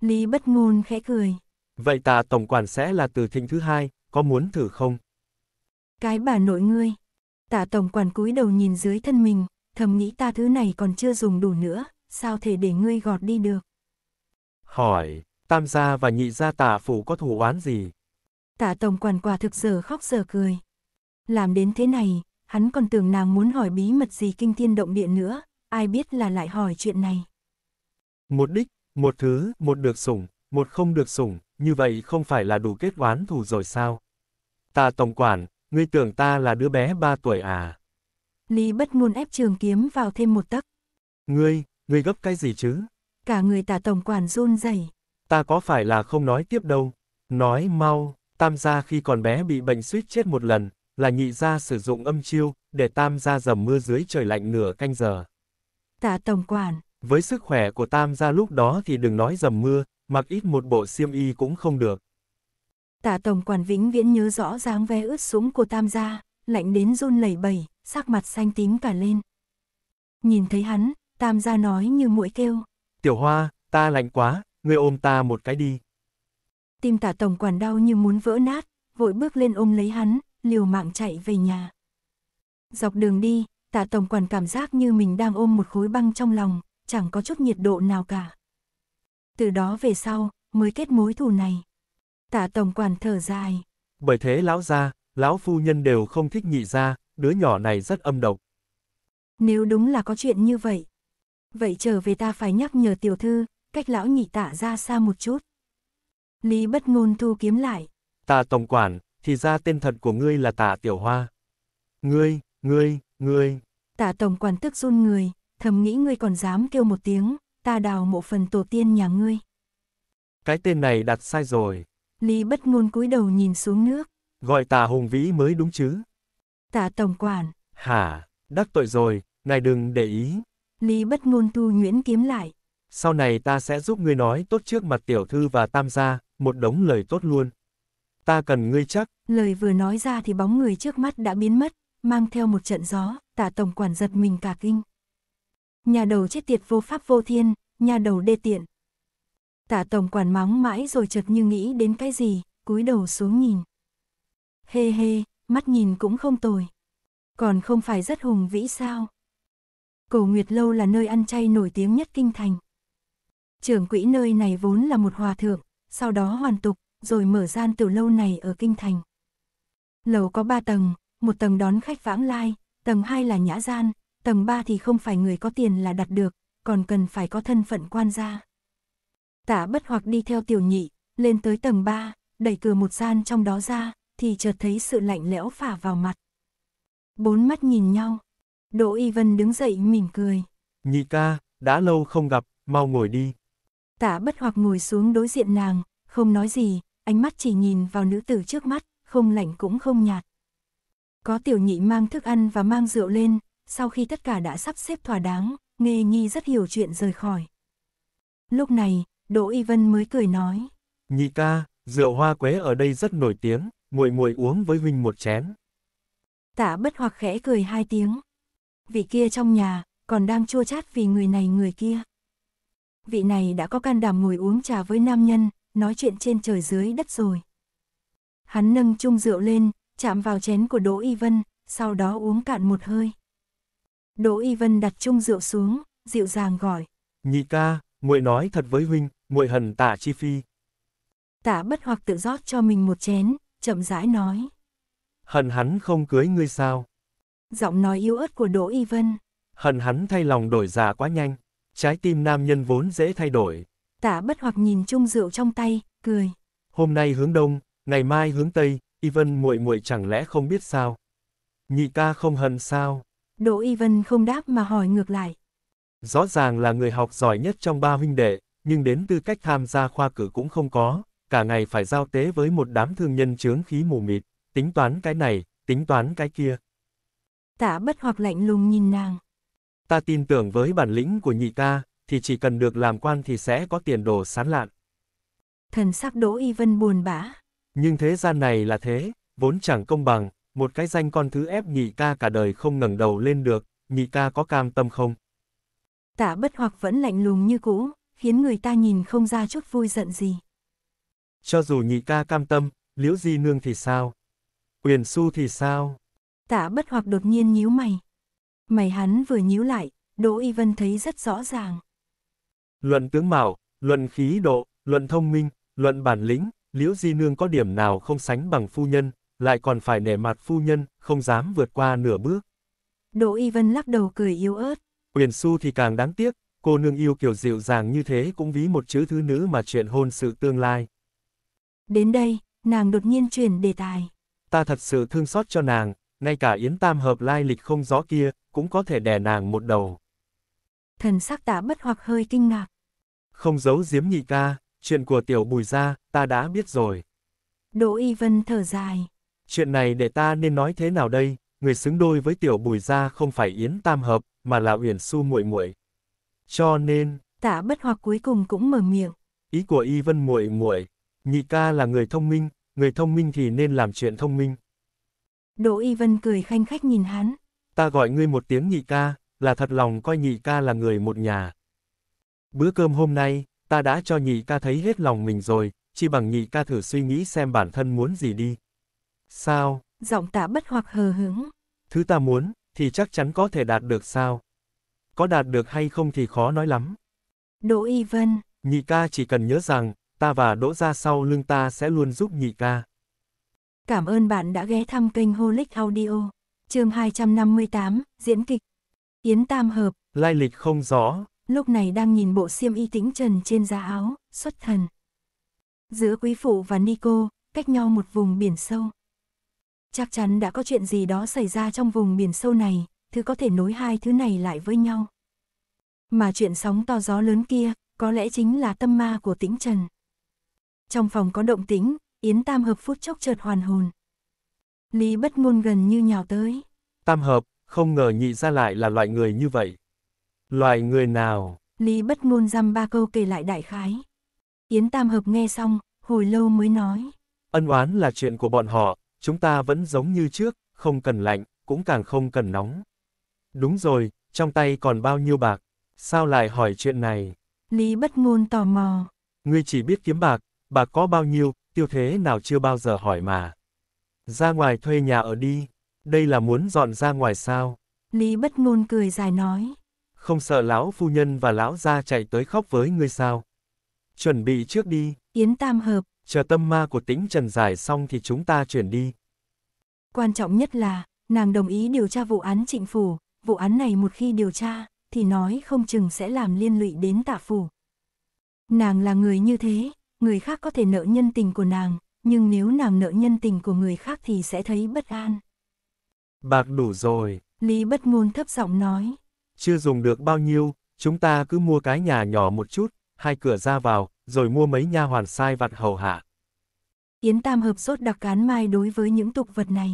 Lý bất ngôn khẽ cười. Vậy ta tổng quản sẽ là từ thịnh thứ hai, có muốn thử không? Cái bà nội ngươi. Tả tổng quản cúi đầu nhìn dưới thân mình, thầm nghĩ ta thứ này còn chưa dùng đủ nữa, sao thể để ngươi gọt đi được? Hỏi, tam gia và nhị gia tả phủ có thủ oán gì? Tả tổng quản quả thực giờ khóc giờ cười. Làm đến thế này, hắn còn tưởng nàng muốn hỏi bí mật gì kinh thiên động địa nữa, ai biết là lại hỏi chuyện này. Một đích, một thứ, một được sủng, một không được sủng, như vậy không phải là đủ kết oán thù rồi sao? Ta tổng quản, ngươi tưởng ta là đứa bé ba tuổi à? Lý bất ngôn ép trường kiếm vào thêm một tấc. Ngươi, ngươi gấp cái gì chứ? Cả người ta tổng quản run rẩy. Ta có phải là không nói tiếp đâu. Nói mau, tam gia khi còn bé bị bệnh suýt chết một lần, là nhị gia sử dụng âm chiêu, để tam gia dầm mưa dưới trời lạnh nửa canh giờ. Tả tổng quản, với sức khỏe của Tam gia lúc đó thì đừng nói dầm mưa, mặc ít một bộ xiêm y cũng không được. Tạ tổng quản vĩnh viễn nhớ rõ dáng ve ướt sũng của Tam gia, lạnh đến run lẩy bẩy, sắc mặt xanh tím cả lên. Nhìn thấy hắn, Tam gia nói như mũi kêu. Tiểu Hoa, ta lạnh quá, ngươi ôm ta một cái đi. Tim tả tổng quản đau như muốn vỡ nát, vội bước lên ôm lấy hắn, liều mạng chạy về nhà. Dọc đường đi, tả tổng quản cảm giác như mình đang ôm một khối băng trong lòng, chẳng có chút nhiệt độ nào cả. Từ đó về sau, mới kết mối thù này. Tả tổng quản thở dài. Bởi thế lão gia, lão phu nhân đều không thích nhị gia, đứa nhỏ này rất âm độc. Nếu đúng là có chuyện như vậy, vậy trở về ta phải nhắc nhở tiểu thư, cách lão nhị tả ra xa một chút. Lý bất ngôn thu kiếm lại. Tả tổng quản, thì ra tên thật của ngươi là tả tiểu hoa. Ngươi, ngươi, ngươi. Tả tổng quản tức run người, thầm nghĩ ngươi còn dám kêu một tiếng, ta đào mộ phần tổ tiên nhà ngươi. Cái tên này đặt sai rồi. Lý bất ngôn cúi đầu nhìn xuống nước. Gọi tà hùng vĩ mới đúng chứ. Tà tổng quản. Hả, đắc tội rồi, ngài đừng để ý. Lý bất ngôn tu nguyễn kiếm lại. Sau này ta sẽ giúp ngươi nói tốt trước mặt tiểu thư và tam gia, một đống lời tốt luôn. Ta cần ngươi chắc. Lời vừa nói ra thì bóng người trước mắt đã biến mất, mang theo một trận gió, tả tổng quản giật mình cả kinh nhà đầu chết tiệt vô pháp vô thiên, nhà đầu đê tiện. tả tổng quản móng mãi rồi chợt như nghĩ đến cái gì, cúi đầu xuống nhìn. Hê hê, mắt nhìn cũng không tồi. Còn không phải rất hùng vĩ sao. Cổ Nguyệt Lâu là nơi ăn chay nổi tiếng nhất kinh thành. Trưởng quỹ nơi này vốn là một hòa thượng, sau đó hoàn tục, rồi mở gian tiểu lâu này ở kinh thành. Lầu có ba tầng, một tầng đón khách vãng lai, tầng hai là nhã gian, tầng 3 thì không phải người có tiền là đặt được, còn cần phải có thân phận quan gia. Tả bất hoặc đi theo tiểu nhị, lên tới tầng 3, đẩy cửa một gian trong đó ra, thì chợt thấy sự lạnh lẽo phả vào mặt. Bốn mắt nhìn nhau, Đỗ Y Vân đứng dậy mỉm cười. Nhị ca, đã lâu không gặp, mau ngồi đi. Tả bất hoặc ngồi xuống đối diện nàng, không nói gì, ánh mắt chỉ nhìn vào nữ tử trước mắt, không lạnh cũng không nhạt. Có tiểu nhị mang thức ăn và mang rượu lên, sau khi tất cả đã sắp xếp thỏa đáng, nghề nhi rất hiểu chuyện rời khỏi. Lúc này, Đỗ Y Vân mới cười nói. Nhị ca, rượu hoa quế ở đây rất nổi tiếng, muội muội uống với huynh một chén. Tạ bất hoặc khẽ cười hai tiếng. Vị kia trong nhà, còn đang chua chát vì người này người kia. Vị này đã có can đảm ngồi uống trà với nam nhân, nói chuyện trên trời dưới đất rồi. Hắn nâng chung rượu lên, chạm vào chén của Đỗ Y Vân, sau đó uống cạn một hơi. Đỗ Y Vân đặt chung rượu xuống, dịu dàng gọi. Nhị ca, muội nói thật với huynh, muội hận tạ chi phi. Tạ bất hoặc tự rót cho mình một chén, chậm rãi nói. Hận hắn không cưới ngươi sao? Giọng nói yếu ớt của Đỗ Y Vân. Hận hắn thay lòng đổi già dạ quá nhanh, trái tim nam nhân vốn dễ thay đổi. Tạ bất hoặc nhìn chung rượu trong tay, cười. Hôm nay hướng đông, ngày mai hướng tây, Y Vân muội muội chẳng lẽ không biết sao? Nhị ca không hận sao? Đỗ Y Vân không đáp mà hỏi ngược lại. Rõ ràng là người học giỏi nhất trong ba huynh đệ, nhưng đến tư cách tham gia khoa cử cũng không có, cả ngày phải giao tế với một đám thương nhân chướng khí mù mịt, tính toán cái này, tính toán cái kia. Tạ bất hoặc lạnh lùng nhìn nàng. Ta tin tưởng với bản lĩnh của nhị ca, thì chỉ cần được làm quan thì sẽ có tiền đồ sán lạn. Thần sắc Đỗ Y Vân buồn bã. Nhưng thế gian này là thế, vốn chẳng công bằng, một cái danh con thứ ép nhị ca cả đời không ngẩng đầu lên được, nhị ca có cam tâm không? Tạ bất hoặc vẫn lạnh lùng như cũ, khiến người ta nhìn không ra chút vui giận gì. Cho dù nhị ca cam tâm, liễu di nương thì sao? Quyền su thì sao? Tạ bất hoặc đột nhiên nhíu mày. Mày hắn vừa nhíu lại, Đỗ Y Vân thấy rất rõ ràng. Luận tướng mạo, luận khí độ, luận thông minh, luận bản lĩnh, liễu di nương có điểm nào không sánh bằng phu nhân, lại còn phải nể mặt phu nhân, không dám vượt qua nửa bước. Đỗ Y Vân lắc đầu cười yếu ớt. Uyển Xu thì càng đáng tiếc, cô nương yêu kiểu dịu dàng như thế cũng ví một chữ thứ nữ mà chuyện hôn sự tương lai. Đến đây, nàng đột nhiên chuyển đề tài. Ta thật sự thương xót cho nàng, ngay cả Yến Tam hợp lai lịch không rõ kia, cũng có thể đè nàng một đầu. Thần sắc tả bất hoặc hơi kinh ngạc. Không giấu giếm nhị ca, chuyện của tiểu bùi gia ta đã biết rồi. Đỗ Y Vân thở dài. Chuyện này để ta nên nói thế nào đây, người xứng đôi với tiểu bùi gia không phải Yến Tam Hợp, mà là Uyển su muội muội. Cho nên, Tạ Bất Hoặc cuối cùng cũng mở miệng. Ý của Y Vân muội muội, nhị ca là người thông minh, người thông minh thì nên làm chuyện thông minh. Đỗ Y Vân cười khanh khách nhìn hắn. Ta gọi ngươi một tiếng nhị ca, là thật lòng coi nhị ca là người một nhà. Bữa cơm hôm nay, ta đã cho nhị ca thấy hết lòng mình rồi, chi bằng nhị ca thử suy nghĩ xem bản thân muốn gì đi. Sao? Giọng tạ bất hoặc hờ hững Thứ ta muốn, thì chắc chắn có thể đạt được sao? Có đạt được hay không thì khó nói lắm. Đỗ Y Vân. Nhị ca chỉ cần nhớ rằng, ta và Đỗ ra sau lưng ta sẽ luôn giúp nhị ca. Cảm ơn bạn đã ghé thăm kênh Holic Audio. chương 258, diễn kịch. Yến Tam Hợp. Lai lịch không rõ. Lúc này đang nhìn bộ xiêm y tĩnh trần trên giá áo, xuất thần. Giữa quý phụ và Nico, cách nhau một vùng biển sâu. Chắc chắn đã có chuyện gì đó xảy ra trong vùng biển sâu này, thứ có thể nối hai thứ này lại với nhau. Mà chuyện sóng to gió lớn kia, có lẽ chính là tâm ma của tĩnh trần. Trong phòng có động tĩnh, Yến Tam Hợp phút chốc chợt hoàn hồn. Lý bất ngôn gần như nhào tới. Tam Hợp, không ngờ nhị ra lại là loại người như vậy. Loại người nào? Lý bất ngôn dăm ba câu kể lại đại khái. Yến Tam Hợp nghe xong, hồi lâu mới nói. Ân oán là chuyện của bọn họ, chúng ta vẫn giống như trước, không cần lạnh, cũng càng không cần nóng. Đúng rồi, trong tay còn bao nhiêu bạc, sao lại hỏi chuyện này? Lý bất ngôn tò mò. Ngươi chỉ biết kiếm bạc, bạc có bao nhiêu, tiêu thế nào chưa bao giờ hỏi mà. Ra ngoài thuê nhà ở đi, đây là muốn dọn ra ngoài sao? Lý bất ngôn cười dài nói. Không sợ lão phu nhân và lão gia chạy tới khóc với ngươi sao? Chuẩn bị trước đi. Yến tam hợp, chờ tâm ma của tĩnh trần giải xong thì chúng ta chuyển đi. Quan trọng nhất là, nàng đồng ý điều tra vụ án trịnh phủ, vụ án này một khi điều tra, thì nói không chừng sẽ làm liên lụy đến tạ phủ. Nàng là người như thế, người khác có thể nợ nhân tình của nàng, nhưng nếu nàng nợ nhân tình của người khác thì sẽ thấy bất an. Bạc đủ rồi. Lý bất ngôn thấp giọng nói. Chưa dùng được bao nhiêu, chúng ta cứ mua cái nhà nhỏ một chút, hai cửa ra vào, rồi mua mấy nha hoàn sai vặt hầu hạ. Yến Tam hợp sốt đặc cán mai đối với những tục vật này.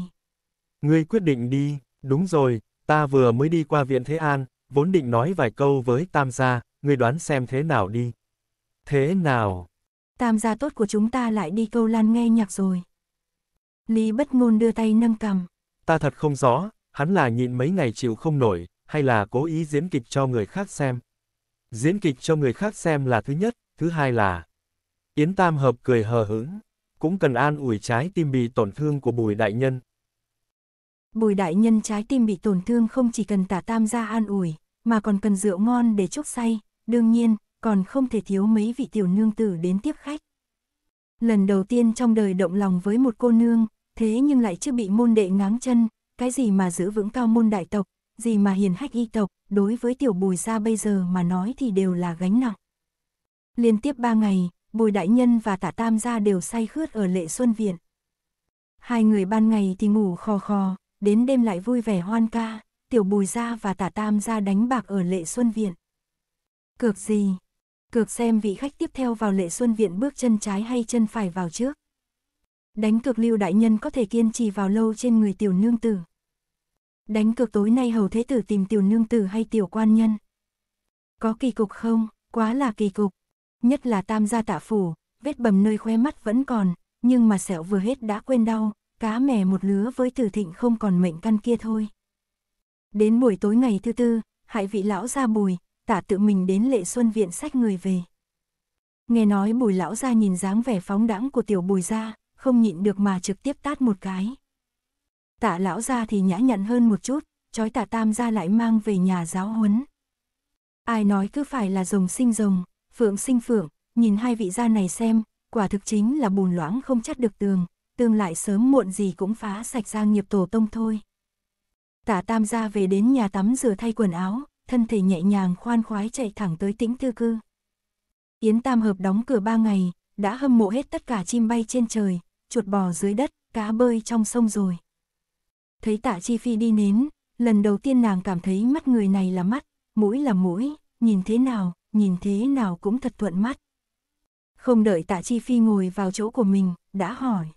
Ngươi quyết định đi, đúng rồi, ta vừa mới đi qua viện Thế An, vốn định nói vài câu với Tam gia, ngươi đoán xem thế nào đi. Thế nào? Tam gia tốt của chúng ta lại đi câu lan nghe nhạc rồi. Lý bất ngôn đưa tay nâng cầm. Ta thật không rõ, hắn là nhịn mấy ngày chịu không nổi, hay là cố ý diễn kịch cho người khác xem. Diễn kịch cho người khác xem là thứ nhất, thứ hai là. Yến Tam Hợp cười hờ hững, cũng cần an ủi trái tim bị tổn thương của Bùi Đại Nhân. Bùi Đại Nhân trái tim bị tổn thương không chỉ cần tả tam gia an ủi, mà còn cần rượu ngon để chúc say, đương nhiên, còn không thể thiếu mấy vị tiểu nương tử đến tiếp khách. Lần đầu tiên trong đời động lòng với một cô nương, thế nhưng lại chưa bị môn đệ ngáng chân, cái gì mà giữ vững cao môn đại tộc, gì mà hiền hách y tộc, đối với tiểu bùi gia bây giờ mà nói thì đều là gánh nặng. Liên tiếp ba ngày, Bùi Đại Nhân và Tạ Tam gia đều say khướt ở lệ xuân viện. Hai người ban ngày thì ngủ khò khò, đến đêm lại vui vẻ hoan ca, tiểu Bùi gia và Tạ Tam gia đánh bạc ở lệ xuân viện. Cược gì? Cược xem vị khách tiếp theo vào lệ xuân viện bước chân trái hay chân phải vào trước. Đánh cược lưu đại nhân có thể kiên trì vào lâu trên người tiểu nương tử. Đánh cược tối nay hầu thế tử tìm tiểu nương tử hay tiểu quan nhân. Có kỳ cục không? Quá là kỳ cục nhất là tam gia tạ phủ, vết bầm nơi khóe mắt vẫn còn, nhưng mà sẹo vừa hết đã quên đau, cá mè một lứa với tử thịnh không còn mệnh căn kia thôi. Đến buổi tối ngày thứ tư, hại vị lão gia bùi, tạ tự mình đến lệ xuân viện sách người về. Nghe nói bùi lão gia nhìn dáng vẻ phóng đãng của tiểu bùi gia không nhịn được mà trực tiếp tát một cái. Tạ lão gia thì nhã nhặn hơn một chút, chói tạ tam gia lại mang về nhà giáo huấn. Ai nói cứ phải là rồng sinh rồng. Phượng sinh phượng, nhìn hai vị gia này xem, quả thực chính là bùn loãng không chắt được tường, tương lại sớm muộn gì cũng phá sạch ra nghiệp tổ tông thôi. Tả tam gia về đến nhà tắm rửa thay quần áo, thân thể nhẹ nhàng khoan khoái chạy thẳng tới tĩnh tư cư. Yến tam hợp đóng cửa ba ngày, đã hâm mộ hết tất cả chim bay trên trời, chuột bò dưới đất, cá bơi trong sông rồi. Thấy tạ chi phi đi nến, lần đầu tiên nàng cảm thấy mắt người này là mắt, mũi là mũi, nhìn thế nào, nhìn thế nào cũng thật thuận mắt. Không đợi tạ chi phi ngồi vào chỗ của mình, đã hỏi.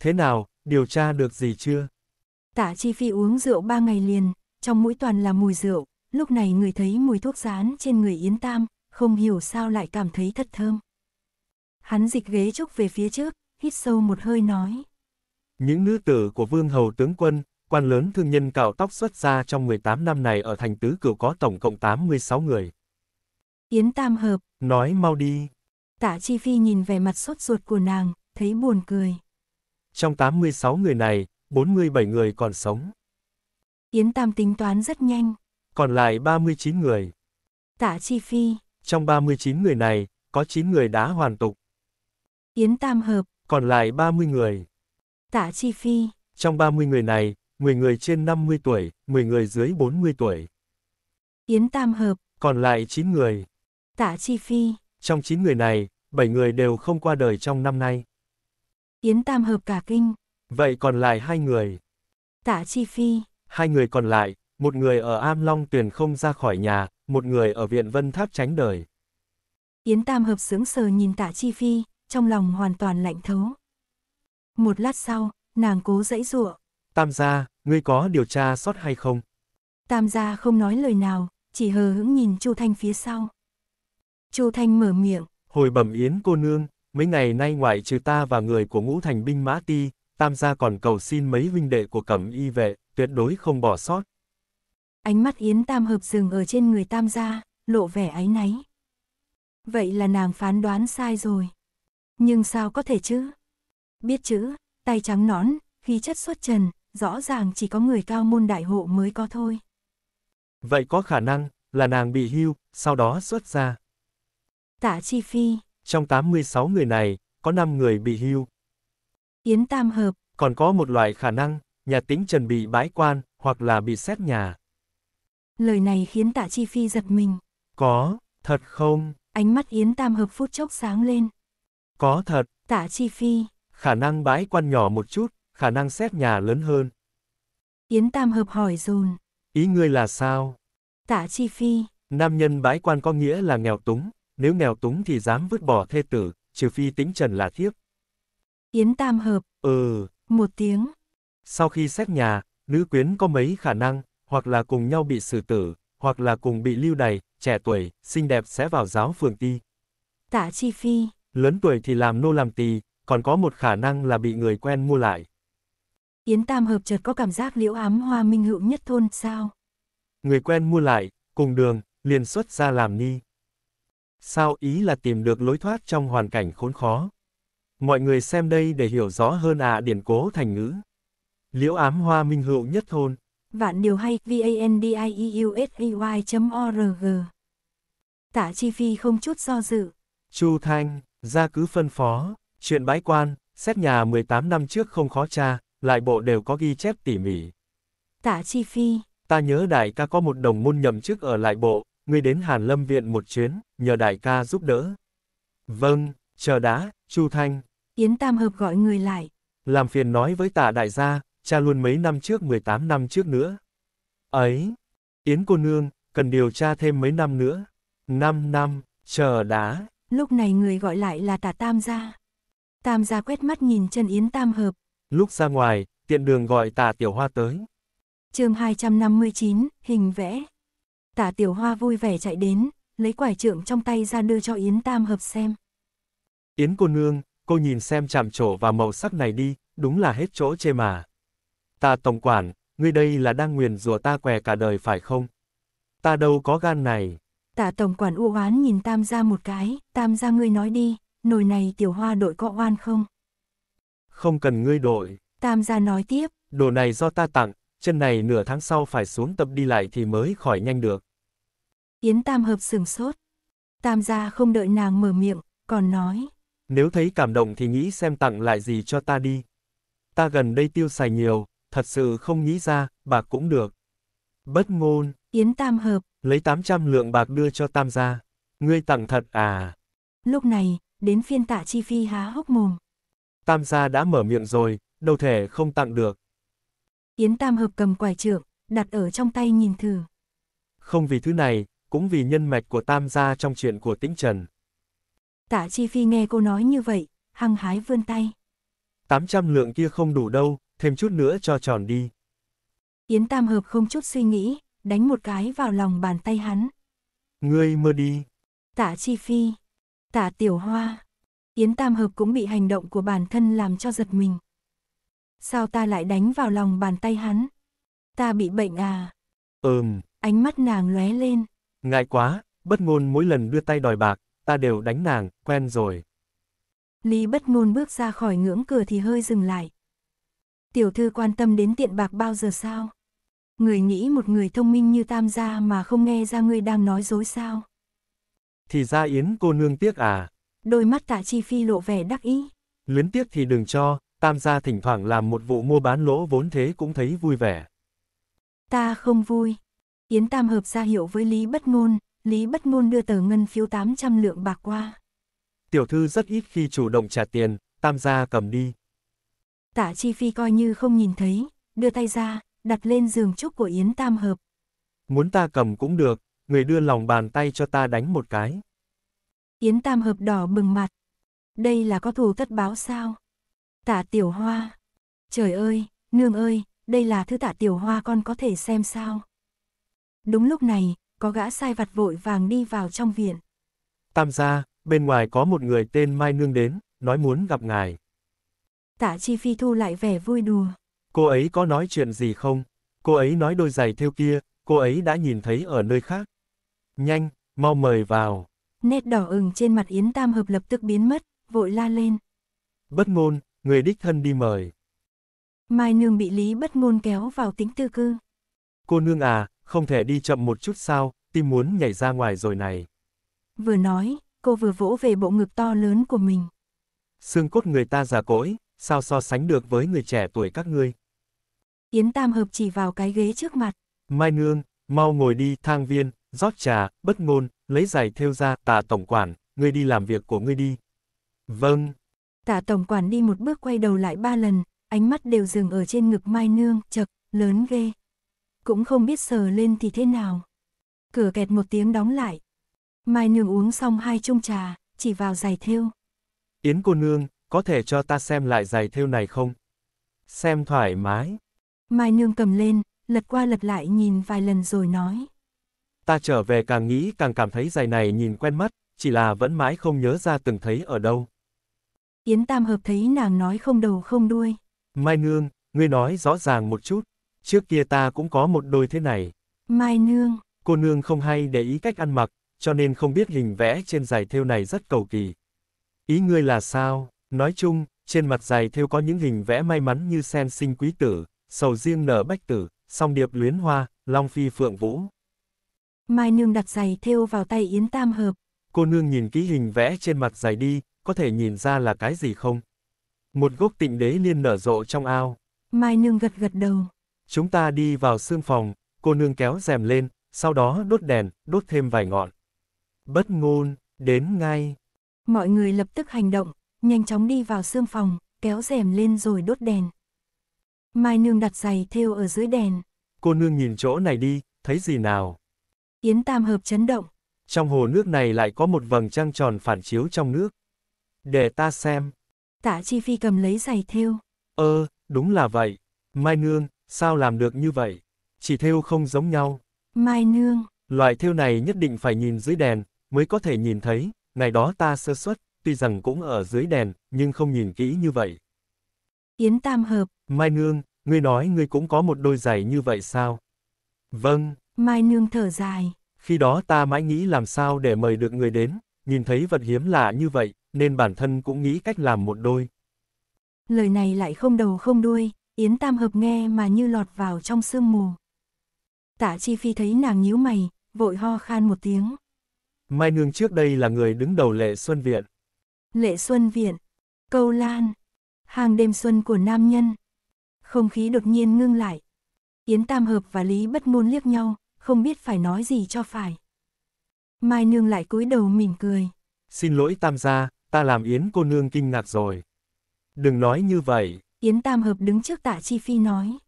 Thế nào, điều tra được gì chưa? Tạ chi phi uống rượu ba ngày liền, trong mũi toàn là mùi rượu, lúc này người thấy mùi thuốc rán trên người Yến Tam, không hiểu sao lại cảm thấy thật thơm. Hắn dịch ghế trúc về phía trước, hít sâu một hơi nói. Những nữ tử của vương hầu tướng quân, quan lớn thương nhân cạo tóc xuất ra trong 18 năm này ở thành tứ cửu có tổng cộng 86 người. Yến Tam Hợp. Nói mau đi. Tạ Chi Phi nhìn vẻ mặt sốt ruột của nàng, thấy buồn cười. Trong 86 người này, 47 người còn sống. Yến Tam tính toán rất nhanh. Còn lại 39 người. Tạ Chi Phi. Trong 39 người này, có 9 người đã hoàn tục. Yến Tam Hợp. Còn lại 30 người. Tạ Chi Phi. Trong 30 người này, 10 người trên 50 tuổi, 10 người dưới 40 tuổi. Yến Tam Hợp. Còn lại 9 người. Tạ Chi Phi. Trong 9 người này, 7 người đều không qua đời trong năm nay. Yến Tam hợp cả kinh. Vậy còn lại hai người. Tạ Chi Phi. Hai người còn lại, một người ở Am Long tuyển không ra khỏi nhà, một người ở Viện Vân Tháp tránh đời. Yến Tam hợp sướng sờ nhìn Tạ Chi Phi, trong lòng hoàn toàn lạnh thấu. Một lát sau, nàng cố dãy giụa. Tam gia, ngươi có điều tra sót hay không? Tam gia không nói lời nào, chỉ hờ hững nhìn Chu Thanh phía sau. Chu Thanh mở miệng. Hồi bẩm Yến cô nương, mấy ngày nay ngoại trừ ta và người của ngũ thành binh mã ti, tam gia còn cầu xin mấy huynh đệ của cẩm y vệ, tuyệt đối không bỏ sót. Ánh mắt Yến Tam hợp dừng ở trên người tam gia, lộ vẻ áy náy. Vậy là nàng phán đoán sai rồi. Nhưng sao có thể chứ? Biết chữ, tay trắng nón, khí chất xuất trần, rõ ràng chỉ có người cao môn đại hộ mới có thôi. Vậy có khả năng là nàng bị hưu, sau đó xuất ra. Tạ Chi Phi. Trong 86 người này, có 5 người bị hưu. Yến Tam Hợp. Còn có một loại khả năng, nhà tính Trần bị bãi quan, hoặc là bị xét nhà. Lời này khiến Tạ Chi Phi giật mình. Có, thật không? Ánh mắt Yến Tam Hợp phút chốc sáng lên. Có thật. Tạ Chi Phi. Khả năng bãi quan nhỏ một chút, khả năng xét nhà lớn hơn. Yến Tam Hợp hỏi dồn. Ý ngươi là sao? Tạ Chi Phi. Nam nhân bãi quan có nghĩa là nghèo túng nếu nghèo túng thì dám vứt bỏ thê tử, trừ phi tính Trần là thiếp. Yến tam hợp. Ừ. Một tiếng. Sau khi xét nhà, nữ quyến có mấy khả năng, hoặc là cùng nhau bị xử tử, hoặc là cùng bị lưu đày, trẻ tuổi, xinh đẹp sẽ vào giáo phường ti. Tả chi phi. Lớn tuổi thì làm nô làm tỳ, còn có một khả năng là bị người quen mua lại. Yến Tam Hợp chợt có cảm giác liễu ám hoa minh hữu nhất thôn sao? Người quen mua lại, cùng đường, liền xuất ra làm ni. Sao ý là tìm được lối thoát trong hoàn cảnh khốn khó. Mọi người xem đây để hiểu rõ hơn à điển cố thành ngữ. Liễu ám hoa minh hữu nhất thôn. Vạn điều hay vandiiusay.org Tả chi phi không chút do dự. Chu Thanh, ra cứ phân phó, chuyện bãi quan, xét nhà 18 năm trước không khó tra, lại bộ đều có ghi chép tỉ mỉ. Tả chi phi. Ta nhớ đại ca có một đồng môn nhậm chức ở lại bộ, ngươi đến Hàn Lâm Viện một chuyến, nhờ đại ca giúp đỡ. Vâng, chờ đã, Chu Thanh. Yến Tam Hợp gọi người lại. Làm phiền nói với tả đại gia, cha luôn mấy năm trước 18 năm trước nữa. Ấy, Yến cô nương, cần điều tra thêm mấy năm nữa. Năm năm, chờ đã. Lúc này người gọi lại là tả Tam gia. Tam gia quét mắt nhìn chân Yến Tam Hợp. Lúc ra ngoài, tiện đường gọi tả Tiểu Hoa tới. chương 259, hình vẽ. Tạ Tiểu Hoa vui vẻ chạy đến, lấy quải trượng trong tay ra đưa cho Yến Tam Hợp xem. Yến cô nương, cô nhìn xem chạm trổ và màu sắc này đi, đúng là hết chỗ chê mà. Ta tổng quản, ngươi đây là đang nguyền rủa ta què cả đời phải không? Ta đâu có gan này. Tạ tổng quản u oán nhìn Tam gia một cái, Tam gia ngươi nói đi, nồi này tiểu hoa đội có oan không? Không cần ngươi đội. Tam gia nói tiếp. Đồ này do ta tặng, chân này nửa tháng sau phải xuống tập đi lại thì mới khỏi nhanh được. Yến Tam Hợp sừng sốt. Tam gia không đợi nàng mở miệng, còn nói. Nếu thấy cảm động thì nghĩ xem tặng lại gì cho ta đi. Ta gần đây tiêu xài nhiều, thật sự không nghĩ ra, bạc cũng được. Bất ngôn. Yến Tam Hợp. Lấy 800 lượng bạc đưa cho Tam gia. Ngươi tặng thật à? Lúc này, đến phiên tạ chi phi há hốc mồm. Tam gia đã mở miệng rồi, đâu thể không tặng được. Yến Tam Hợp cầm quải trượng, đặt ở trong tay nhìn thử. Không vì thứ này, cũng vì nhân mạch của Tam gia trong chuyện của Tĩnh Trần. Tạ Chi Phi nghe cô nói như vậy, hăng hái vươn tay. 800 lượng kia không đủ đâu, thêm chút nữa cho tròn đi. Yến Tam Hợp không chút suy nghĩ, đánh một cái vào lòng bàn tay hắn. Ngươi mơ đi. Tạ Chi Phi, Tạ Tiểu Hoa. Yến Tam Hợp cũng bị hành động của bản thân làm cho giật mình sao ta lại đánh vào lòng bàn tay hắn? Ta bị bệnh à? Ừm. Ánh mắt nàng lóe lên. Ngại quá, bất ngôn mỗi lần đưa tay đòi bạc, ta đều đánh nàng, quen rồi. Lý bất ngôn bước ra khỏi ngưỡng cửa thì hơi dừng lại. Tiểu thư quan tâm đến tiện bạc bao giờ sao? Người nghĩ một người thông minh như tam gia mà không nghe ra ngươi đang nói dối sao? Thì ra yến cô nương tiếc à? Đôi mắt tạ chi phi lộ vẻ đắc ý. Luyến tiếc thì đừng cho, Tam gia thỉnh thoảng làm một vụ mua bán lỗ vốn thế cũng thấy vui vẻ. Ta không vui. Yến Tam hợp ra hiệu với Lý Bất Ngôn, Lý Bất Ngôn đưa tờ ngân phiếu 800 lượng bạc qua. Tiểu thư rất ít khi chủ động trả tiền, Tam gia cầm đi. Tạ Chi Phi coi như không nhìn thấy, đưa tay ra, đặt lên giường trúc của Yến Tam Hợp. Muốn ta cầm cũng được, người đưa lòng bàn tay cho ta đánh một cái. Yến Tam Hợp đỏ bừng mặt. Đây là có thù tất báo sao? Tạ tiểu hoa. Trời ơi, nương ơi, đây là thứ tạ tiểu hoa con có thể xem sao. Đúng lúc này, có gã sai vặt vội vàng đi vào trong viện. Tam gia, bên ngoài có một người tên Mai Nương đến, nói muốn gặp ngài. Tạ Chi Phi thu lại vẻ vui đùa. Cô ấy có nói chuyện gì không? Cô ấy nói đôi giày theo kia, cô ấy đã nhìn thấy ở nơi khác. Nhanh, mau mời vào. Nét đỏ ửng trên mặt Yến Tam Hợp lập tức biến mất, vội la lên. Bất ngôn, người đích thân đi mời. Mai nương bị Lý bất ngôn kéo vào tính tư cư. Cô nương à, không thể đi chậm một chút sao, tim muốn nhảy ra ngoài rồi này. Vừa nói, cô vừa vỗ về bộ ngực to lớn của mình. Xương cốt người ta già cỗi, sao so sánh được với người trẻ tuổi các ngươi. Yến Tam Hợp chỉ vào cái ghế trước mặt. Mai nương, mau ngồi đi, thang viên, rót trà, bất ngôn, lấy giày thêu ra, tà tổng quản, ngươi đi làm việc của ngươi đi. Vâng. Tạ tổng quản đi một bước quay đầu lại ba lần, ánh mắt đều dừng ở trên ngực Mai Nương, chật, lớn ghê. Cũng không biết sờ lên thì thế nào. Cửa kẹt một tiếng đóng lại. Mai Nương uống xong hai chung trà, chỉ vào giày thêu. Yến cô nương, có thể cho ta xem lại giày thêu này không? Xem thoải mái. Mai Nương cầm lên, lật qua lật lại nhìn vài lần rồi nói. Ta trở về càng nghĩ càng cảm thấy giày này nhìn quen mắt, chỉ là vẫn mãi không nhớ ra từng thấy ở đâu. Yến Tam Hợp thấy nàng nói không đầu không đuôi. Mai Nương, ngươi nói rõ ràng một chút, trước kia ta cũng có một đôi thế này. Mai Nương. Cô Nương không hay để ý cách ăn mặc, cho nên không biết hình vẽ trên giày thêu này rất cầu kỳ. Ý ngươi là sao? Nói chung, trên mặt giày thêu có những hình vẽ may mắn như sen sinh quý tử, sầu riêng nở bách tử, song điệp luyến hoa, long phi phượng vũ. Mai Nương đặt giày thêu vào tay Yến Tam Hợp. Cô Nương nhìn kỹ hình vẽ trên mặt giày đi, có thể nhìn ra là cái gì không? Một gốc tịnh đế liên nở rộ trong ao. Mai nương gật gật đầu. Chúng ta đi vào xương phòng, cô nương kéo rèm lên, sau đó đốt đèn, đốt thêm vài ngọn. Bất ngôn, đến ngay. Mọi người lập tức hành động, nhanh chóng đi vào xương phòng, kéo rèm lên rồi đốt đèn. Mai nương đặt giày thêu ở dưới đèn. Cô nương nhìn chỗ này đi, thấy gì nào? Yến tam hợp chấn động. Trong hồ nước này lại có một vầng trăng tròn phản chiếu trong nước. Để ta xem. Tạ Chi Phi cầm lấy giày thêu. Ơ, ờ, đúng là vậy. Mai Nương, sao làm được như vậy? Chỉ thêu không giống nhau. Mai Nương. Loại thêu này nhất định phải nhìn dưới đèn, mới có thể nhìn thấy. Ngày đó ta sơ suất, tuy rằng cũng ở dưới đèn, nhưng không nhìn kỹ như vậy. Yến Tam Hợp. Mai Nương, ngươi nói ngươi cũng có một đôi giày như vậy sao? Vâng. Mai Nương thở dài. Khi đó ta mãi nghĩ làm sao để mời được người đến, nhìn thấy vật hiếm lạ như vậy, nên bản thân cũng nghĩ cách làm một đôi. Lời này lại không đầu không đuôi, Yến Tam Hợp nghe mà như lọt vào trong sương mù. Tạ Chi Phi thấy nàng nhíu mày, vội ho khan một tiếng. Mai Nương trước đây là người đứng đầu Lệ Xuân Viện. Lệ Xuân Viện, câu lan, hàng đêm xuân của nam nhân. Không khí đột nhiên ngưng lại. Yến Tam Hợp và Lý Bất môn liếc nhau, không biết phải nói gì cho phải. Mai Nương lại cúi đầu mỉm cười. Xin lỗi Tam gia, ta làm Yến cô nương kinh ngạc rồi. Đừng nói như vậy. Yến Tam Hợp đứng trước tạ Chi Phi nói.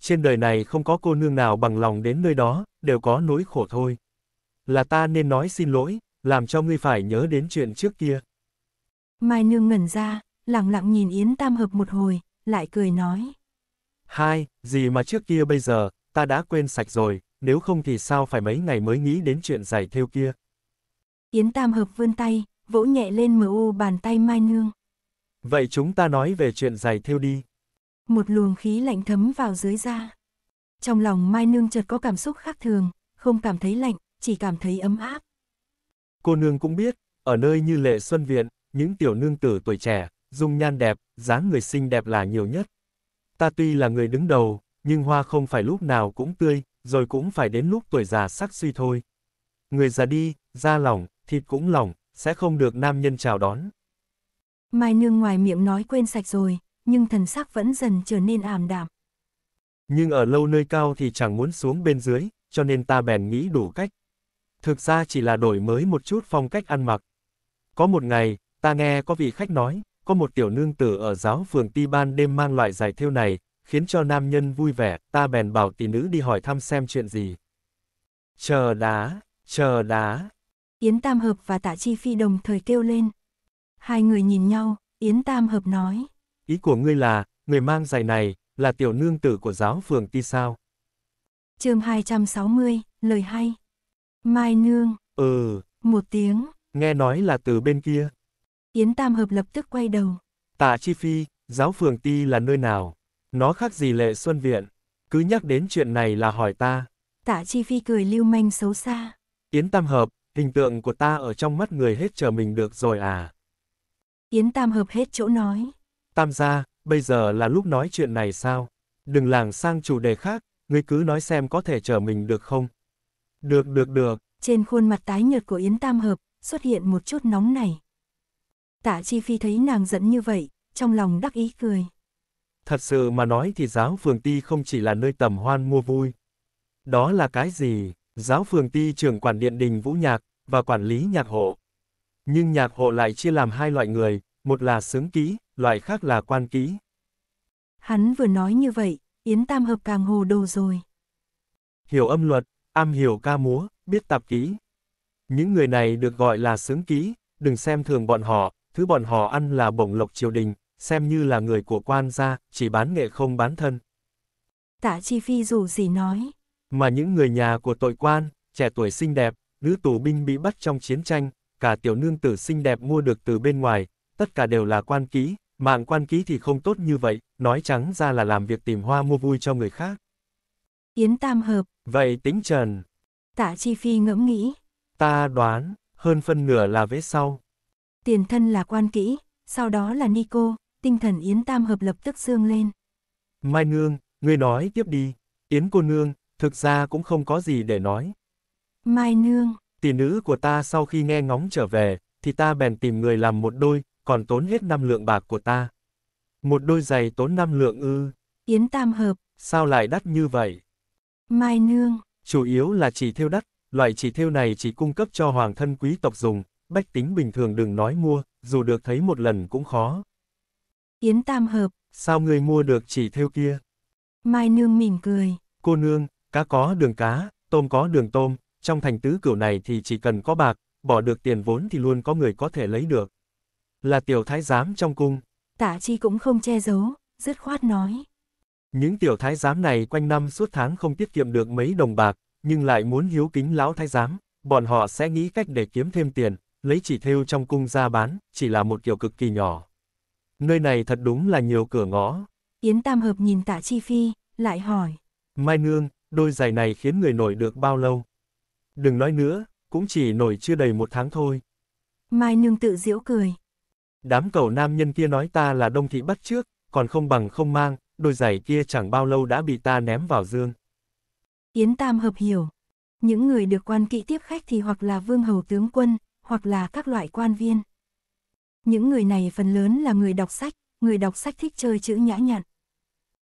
Trên đời này không có cô nương nào bằng lòng đến nơi đó, đều có nỗi khổ thôi. Là ta nên nói xin lỗi, làm cho ngươi phải nhớ đến chuyện trước kia. Mai Nương ngẩn ra, lặng lặng nhìn Yến Tam Hợp một hồi, lại cười nói. Hai, gì mà trước kia bây giờ, ta đã quên sạch rồi, nếu không thì sao phải mấy ngày mới nghĩ đến chuyện giải thêu kia. Yến Tam Hợp vươn tay, vỗ nhẹ lên mờ u bàn tay Mai Nương. Vậy chúng ta nói về chuyện giày thêu đi. Một luồng khí lạnh thấm vào dưới da. Trong lòng Mai Nương chợt có cảm xúc khác thường, không cảm thấy lạnh, chỉ cảm thấy ấm áp. Cô nương cũng biết, ở nơi như lệ xuân viện, những tiểu nương tử tuổi trẻ, dung nhan đẹp, dáng người xinh đẹp là nhiều nhất. Ta tuy là người đứng đầu, nhưng hoa không phải lúc nào cũng tươi, rồi cũng phải đến lúc tuổi già sắc suy thôi. Người già đi, da lỏng, thịt cũng lỏng, sẽ không được nam nhân chào đón. Mai nương ngoài miệng nói quên sạch rồi, nhưng thần sắc vẫn dần trở nên ảm đạm. Nhưng ở lâu nơi cao thì chẳng muốn xuống bên dưới, cho nên ta bèn nghĩ đủ cách. Thực ra chỉ là đổi mới một chút phong cách ăn mặc. Có một ngày, ta nghe có vị khách nói, có một tiểu nương tử ở giáo phường Ti Ban đêm mang loại giải thêu này, khiến cho nam nhân vui vẻ, ta bèn bảo tỷ nữ đi hỏi thăm xem chuyện gì. Chờ đá, chờ đá, Yến Tam Hợp và Tạ Chi Phi đồng thời kêu lên. Hai người nhìn nhau, Yến Tam Hợp nói. Ý của ngươi là, người mang giày này, là tiểu nương tử của giáo phường ti sao? chương 260, lời hay. Mai nương. Ừ. Một tiếng. Nghe nói là từ bên kia. Yến Tam Hợp lập tức quay đầu. Tạ Chi Phi, giáo phường ti là nơi nào? Nó khác gì lệ xuân viện? Cứ nhắc đến chuyện này là hỏi ta. Tạ Chi Phi cười lưu manh xấu xa. Yến Tam Hợp, hình tượng của ta ở trong mắt người hết chờ mình được rồi à. Yến Tam hợp hết chỗ nói. Tam gia, bây giờ là lúc nói chuyện này sao? Đừng làng sang chủ đề khác, ngươi cứ nói xem có thể chờ mình được không? Được được được. Trên khuôn mặt tái nhợt của Yến Tam Hợp, xuất hiện một chút nóng này. Tạ Chi Phi thấy nàng dẫn như vậy, trong lòng đắc ý cười. Thật sự mà nói thì giáo phường ti không chỉ là nơi tầm hoan mua vui. Đó là cái gì? Giáo phường ti trưởng quản điện đình vũ nhạc, và quản lý nhạc hộ. Nhưng nhạc hộ lại chia làm hai loại người, một là sướng ký, loại khác là quan ký. Hắn vừa nói như vậy, Yến Tam Hợp càng hồ đồ rồi. Hiểu âm luật, am hiểu ca múa, biết tạp ký. Những người này được gọi là sướng ký, đừng xem thường bọn họ, thứ bọn họ ăn là bổng lộc triều đình, xem như là người của quan gia, chỉ bán nghệ không bán thân. Tạ Chi Phi dù gì nói. Mà những người nhà của tội quan, trẻ tuổi xinh đẹp, nữ tù binh bị bắt trong chiến tranh, cả tiểu nương tử xinh đẹp mua được từ bên ngoài, tất cả đều là quan ký, mạng quan ký thì không tốt như vậy, nói trắng ra là làm việc tìm hoa mua vui cho người khác. Yến tam hợp. Vậy tính trần. Tạ Chi Phi ngẫm nghĩ. Ta đoán, hơn phân nửa là vế sau. Tiền thân là quan kỹ, sau đó là Nico, tinh thần Yến tam hợp lập tức dương lên. Mai Nương, ngươi nói tiếp đi. Yến cô nương, thực ra cũng không có gì để nói. Mai Nương, tỷ nữ của ta sau khi nghe ngóng trở về, thì ta bèn tìm người làm một đôi, còn tốn hết năm lượng bạc của ta. Một đôi giày tốn năm lượng ư. Yến tam hợp. Sao lại đắt như vậy? Mai Nương. Chủ yếu là chỉ thêu đắt, loại chỉ thêu này chỉ cung cấp cho hoàng thân quý tộc dùng, bách tính bình thường đừng nói mua, dù được thấy một lần cũng khó. Yến tam hợp. Sao người mua được chỉ thêu kia? Mai Nương mỉm cười. Cô nương, Cá có đường cá, tôm có đường tôm, trong thành tứ cửu này thì chỉ cần có bạc, bỏ được tiền vốn thì luôn có người có thể lấy được. Là tiểu thái giám trong cung. Tả chi cũng không che giấu, dứt khoát nói. Những tiểu thái giám này quanh năm suốt tháng không tiết kiệm được mấy đồng bạc, nhưng lại muốn hiếu kính lão thái giám, bọn họ sẽ nghĩ cách để kiếm thêm tiền, lấy chỉ thêu trong cung ra bán, chỉ là một kiểu cực kỳ nhỏ. Nơi này thật đúng là nhiều cửa ngõ. Yến Tam Hợp nhìn tạ Chi Phi, lại hỏi. Mai Nương, đôi giày này khiến người nổi được bao lâu. Đừng nói nữa, cũng chỉ nổi chưa đầy một tháng thôi. Mai nương tự giễu cười. Đám cậu nam nhân kia nói ta là đông thị bắt trước, còn không bằng không mang, đôi giày kia chẳng bao lâu đã bị ta ném vào dương. Yến Tam hợp hiểu. Những người được quan kỵ tiếp khách thì hoặc là vương hầu tướng quân, hoặc là các loại quan viên. Những người này phần lớn là người đọc sách, người đọc sách thích chơi chữ nhã nhặn.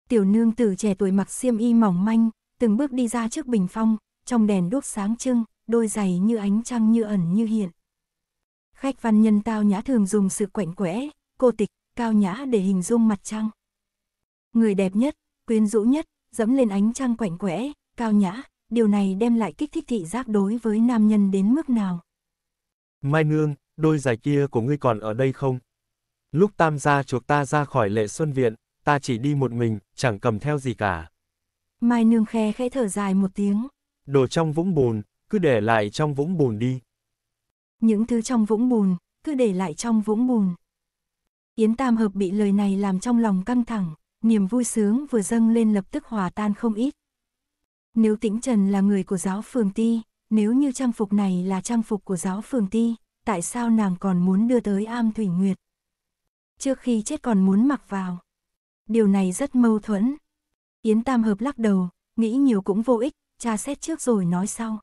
Tiểu nương tử trẻ tuổi mặc xiêm y mỏng manh, từng bước đi ra trước bình phong, trong đèn đuốc sáng trưng, đôi giày như ánh trăng như ẩn như hiện. Khách văn nhân tao nhã thường dùng sự quạnh quẽ, cô tịch, cao nhã để hình dung mặt trăng. Người đẹp nhất, quyến rũ nhất, dẫm lên ánh trăng quạnh quẽ, cao nhã, điều này đem lại kích thích thị giác đối với nam nhân đến mức nào. Mai Nương, đôi giày kia của ngươi còn ở đây không? Lúc tam gia chuộc ta ra khỏi lệ xuân viện, ta chỉ đi một mình, chẳng cầm theo gì cả. Mai nương khe khẽ thở dài một tiếng. Đồ trong vũng bùn, cứ để lại trong vũng bùn đi. Những thứ trong vũng bùn, cứ để lại trong vũng bùn. Yến Tam Hợp bị lời này làm trong lòng căng thẳng, niềm vui sướng vừa dâng lên lập tức hòa tan không ít. Nếu Tĩnh Trần là người của giáo phường ti, nếu như trang phục này là trang phục của giáo phường ti, tại sao nàng còn muốn đưa tới am thủy nguyệt? Trước khi chết còn muốn mặc vào. Điều này rất mâu thuẫn. Yến Tam Hợp lắc đầu, nghĩ nhiều cũng vô ích, cha xét trước rồi nói sau.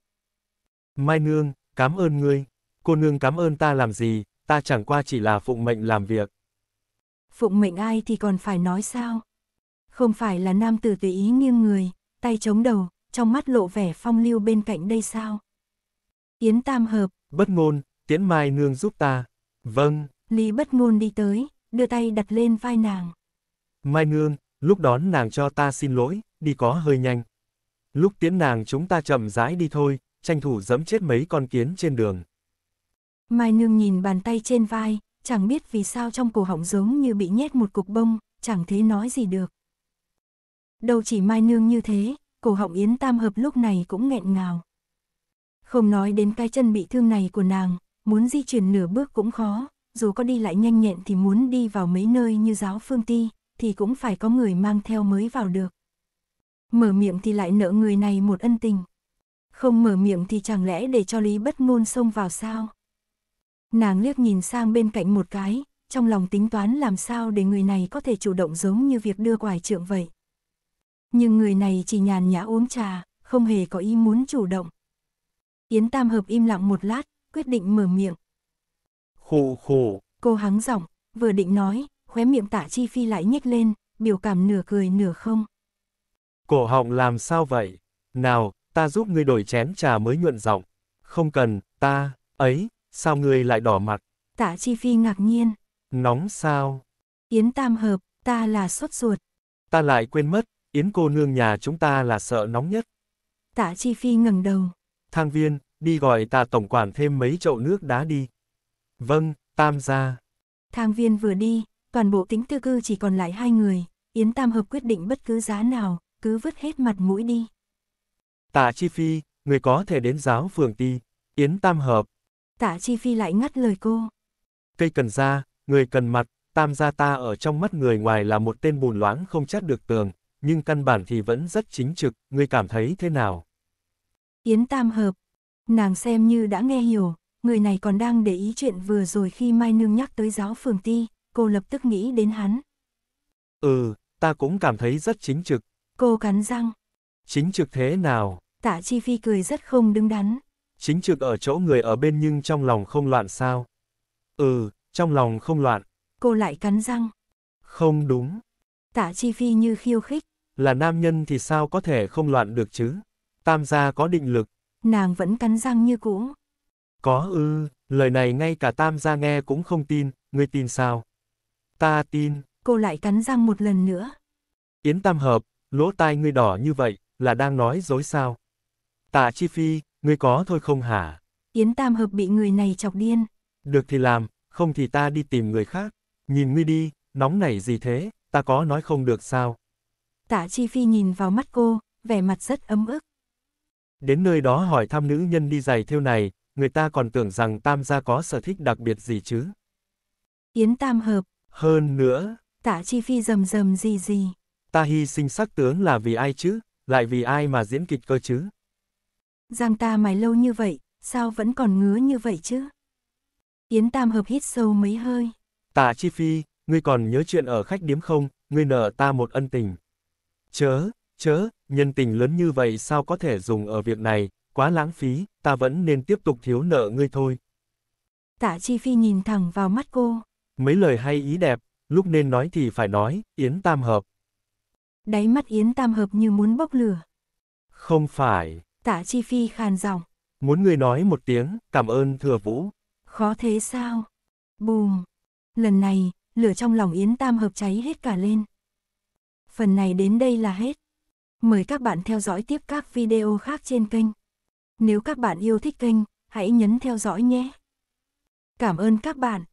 Mai Nương, cảm ơn ngươi. Cô Nương cảm ơn ta làm gì, ta chẳng qua chỉ là phụng mệnh làm việc. Phụng mệnh ai thì còn phải nói sao? Không phải là nam tử tùy ý nghiêng người, tay chống đầu, trong mắt lộ vẻ phong lưu bên cạnh đây sao? Yến Tam Hợp. Bất ngôn, Tiễn Mai Nương giúp ta. Vâng. Lý bất ngôn đi tới, đưa tay đặt lên vai nàng. Mai Nương, Lúc đón nàng cho ta xin lỗi, đi có hơi nhanh. Lúc tiễn nàng chúng ta chậm rãi đi thôi, tranh thủ dẫm chết mấy con kiến trên đường. Mai nương nhìn bàn tay trên vai, chẳng biết vì sao trong cổ họng giống như bị nhét một cục bông, chẳng thế nói gì được. Đâu chỉ mai nương như thế, cổ họng Yến Tam Hợp lúc này cũng nghẹn ngào. Không nói đến cái chân bị thương này của nàng, muốn di chuyển nửa bước cũng khó, dù có đi lại nhanh nhẹn thì muốn đi vào mấy nơi như giáo phương ti, thì cũng phải có người mang theo mới vào được. Mở miệng thì lại nợ người này một ân tình. Không mở miệng thì chẳng lẽ để cho Lý bất ngôn xông vào sao? Nàng liếc nhìn sang bên cạnh một cái, trong lòng tính toán làm sao để người này có thể chủ động giống như việc đưa quải trượng vậy. Nhưng người này chỉ nhàn nhã uống trà, không hề có ý muốn chủ động. Yến Tam Hợp im lặng một lát, quyết định mở miệng. Khổ khổ. Cô hắng giọng, vừa định nói, khóe miệng tả chi phi lại nhếch lên, biểu cảm nửa cười nửa không. Cổ họng làm sao vậy? Nào, ta giúp ngươi đổi chén trà mới nhuận giọng. Không cần, ta, ấy, sao ngươi lại đỏ mặt? Tả chi phi ngạc nhiên. Nóng sao? Yến tam hợp, ta là sốt ruột. Ta lại quên mất, Yến cô nương nhà chúng ta là sợ nóng nhất. Tả chi phi ngẩng đầu. Thang viên, đi gọi ta tổng quản thêm mấy chậu nước đá đi. Vâng, tam gia. Thang viên vừa đi, toàn bộ tính tư cư chỉ còn lại hai người, Yến Tam Hợp quyết định bất cứ giá nào, cứ vứt hết mặt mũi đi. Tạ Chi Phi, người có thể đến giáo phường ti, Yến Tam Hợp. Tạ Chi Phi lại ngắt lời cô. Cây cần da, người cần mặt, tam gia ta ở trong mắt người ngoài là một tên bùn loãng không chắc được tường, nhưng căn bản thì vẫn rất chính trực, người cảm thấy thế nào? Yến Tam Hợp, nàng xem như đã nghe hiểu, người này còn đang để ý chuyện vừa rồi khi Mai Nương nhắc tới giáo phường ti, cô lập tức nghĩ đến hắn. Ừ, ta cũng cảm thấy rất chính trực. Cô cắn răng. Chính trực thế nào? Tạ Chi Phi cười rất không đứng đắn. Chính trực ở chỗ người ở bên nhưng trong lòng không loạn sao? Ừ, trong lòng không loạn. Cô lại cắn răng. Không đúng. Tạ Chi Phi như khiêu khích. Là nam nhân thì sao có thể không loạn được chứ? Tam gia có định lực. Nàng vẫn cắn răng như cũ. Có ư, lời này ngay cả Tam gia nghe cũng không tin, ngươi tin sao? Ta tin. Cô lại cắn răng một lần nữa. Yến Tam Hợp, lỗ tai ngươi đỏ như vậy, là đang nói dối sao? Tạ Chi Phi, ngươi có thôi không hả? Yến Tam Hợp bị người này chọc điên. Được thì làm, không thì ta đi tìm người khác. Nhìn ngươi đi, nóng nảy gì thế, ta có nói không được sao? Tạ Chi Phi nhìn vào mắt cô, vẻ mặt rất ấm ức. Đến nơi đó hỏi thăm nữ nhân đi giày thêu này, người ta còn tưởng rằng Tam gia có sở thích đặc biệt gì chứ? Yến Tam Hợp, hơn nữa, tạ chi phi rầm rầm gì gì. Ta hy sinh sắc tướng là vì ai chứ, lại vì ai mà diễn kịch cơ chứ? Giang ta mài lâu như vậy, sao vẫn còn ngứa như vậy chứ? Yến Tam hợp hít sâu mấy hơi. Tạ Chi Phi, ngươi còn nhớ chuyện ở khách điếm không, ngươi nợ ta một ân tình. Chớ, chớ, nhân tình lớn như vậy sao có thể dùng ở việc này, quá lãng phí, ta vẫn nên tiếp tục thiếu nợ ngươi thôi. Tạ Chi Phi nhìn thẳng vào mắt cô mấy lời hay ý đẹp, lúc nên nói thì phải nói, Yến Tam Hợp. Đáy mắt Yến Tam Hợp như muốn bốc lửa. Không phải. Tạ Chi Phi khàn giọng. Muốn người nói một tiếng, cảm ơn thừa vũ. Khó thế sao? Bùm. Lần này, lửa trong lòng Yến Tam Hợp cháy hết cả lên. Phần này đến đây là hết. Mời các bạn theo dõi tiếp các video khác trên kênh. Nếu các bạn yêu thích kênh, hãy nhấn theo dõi nhé. Cảm ơn các bạn.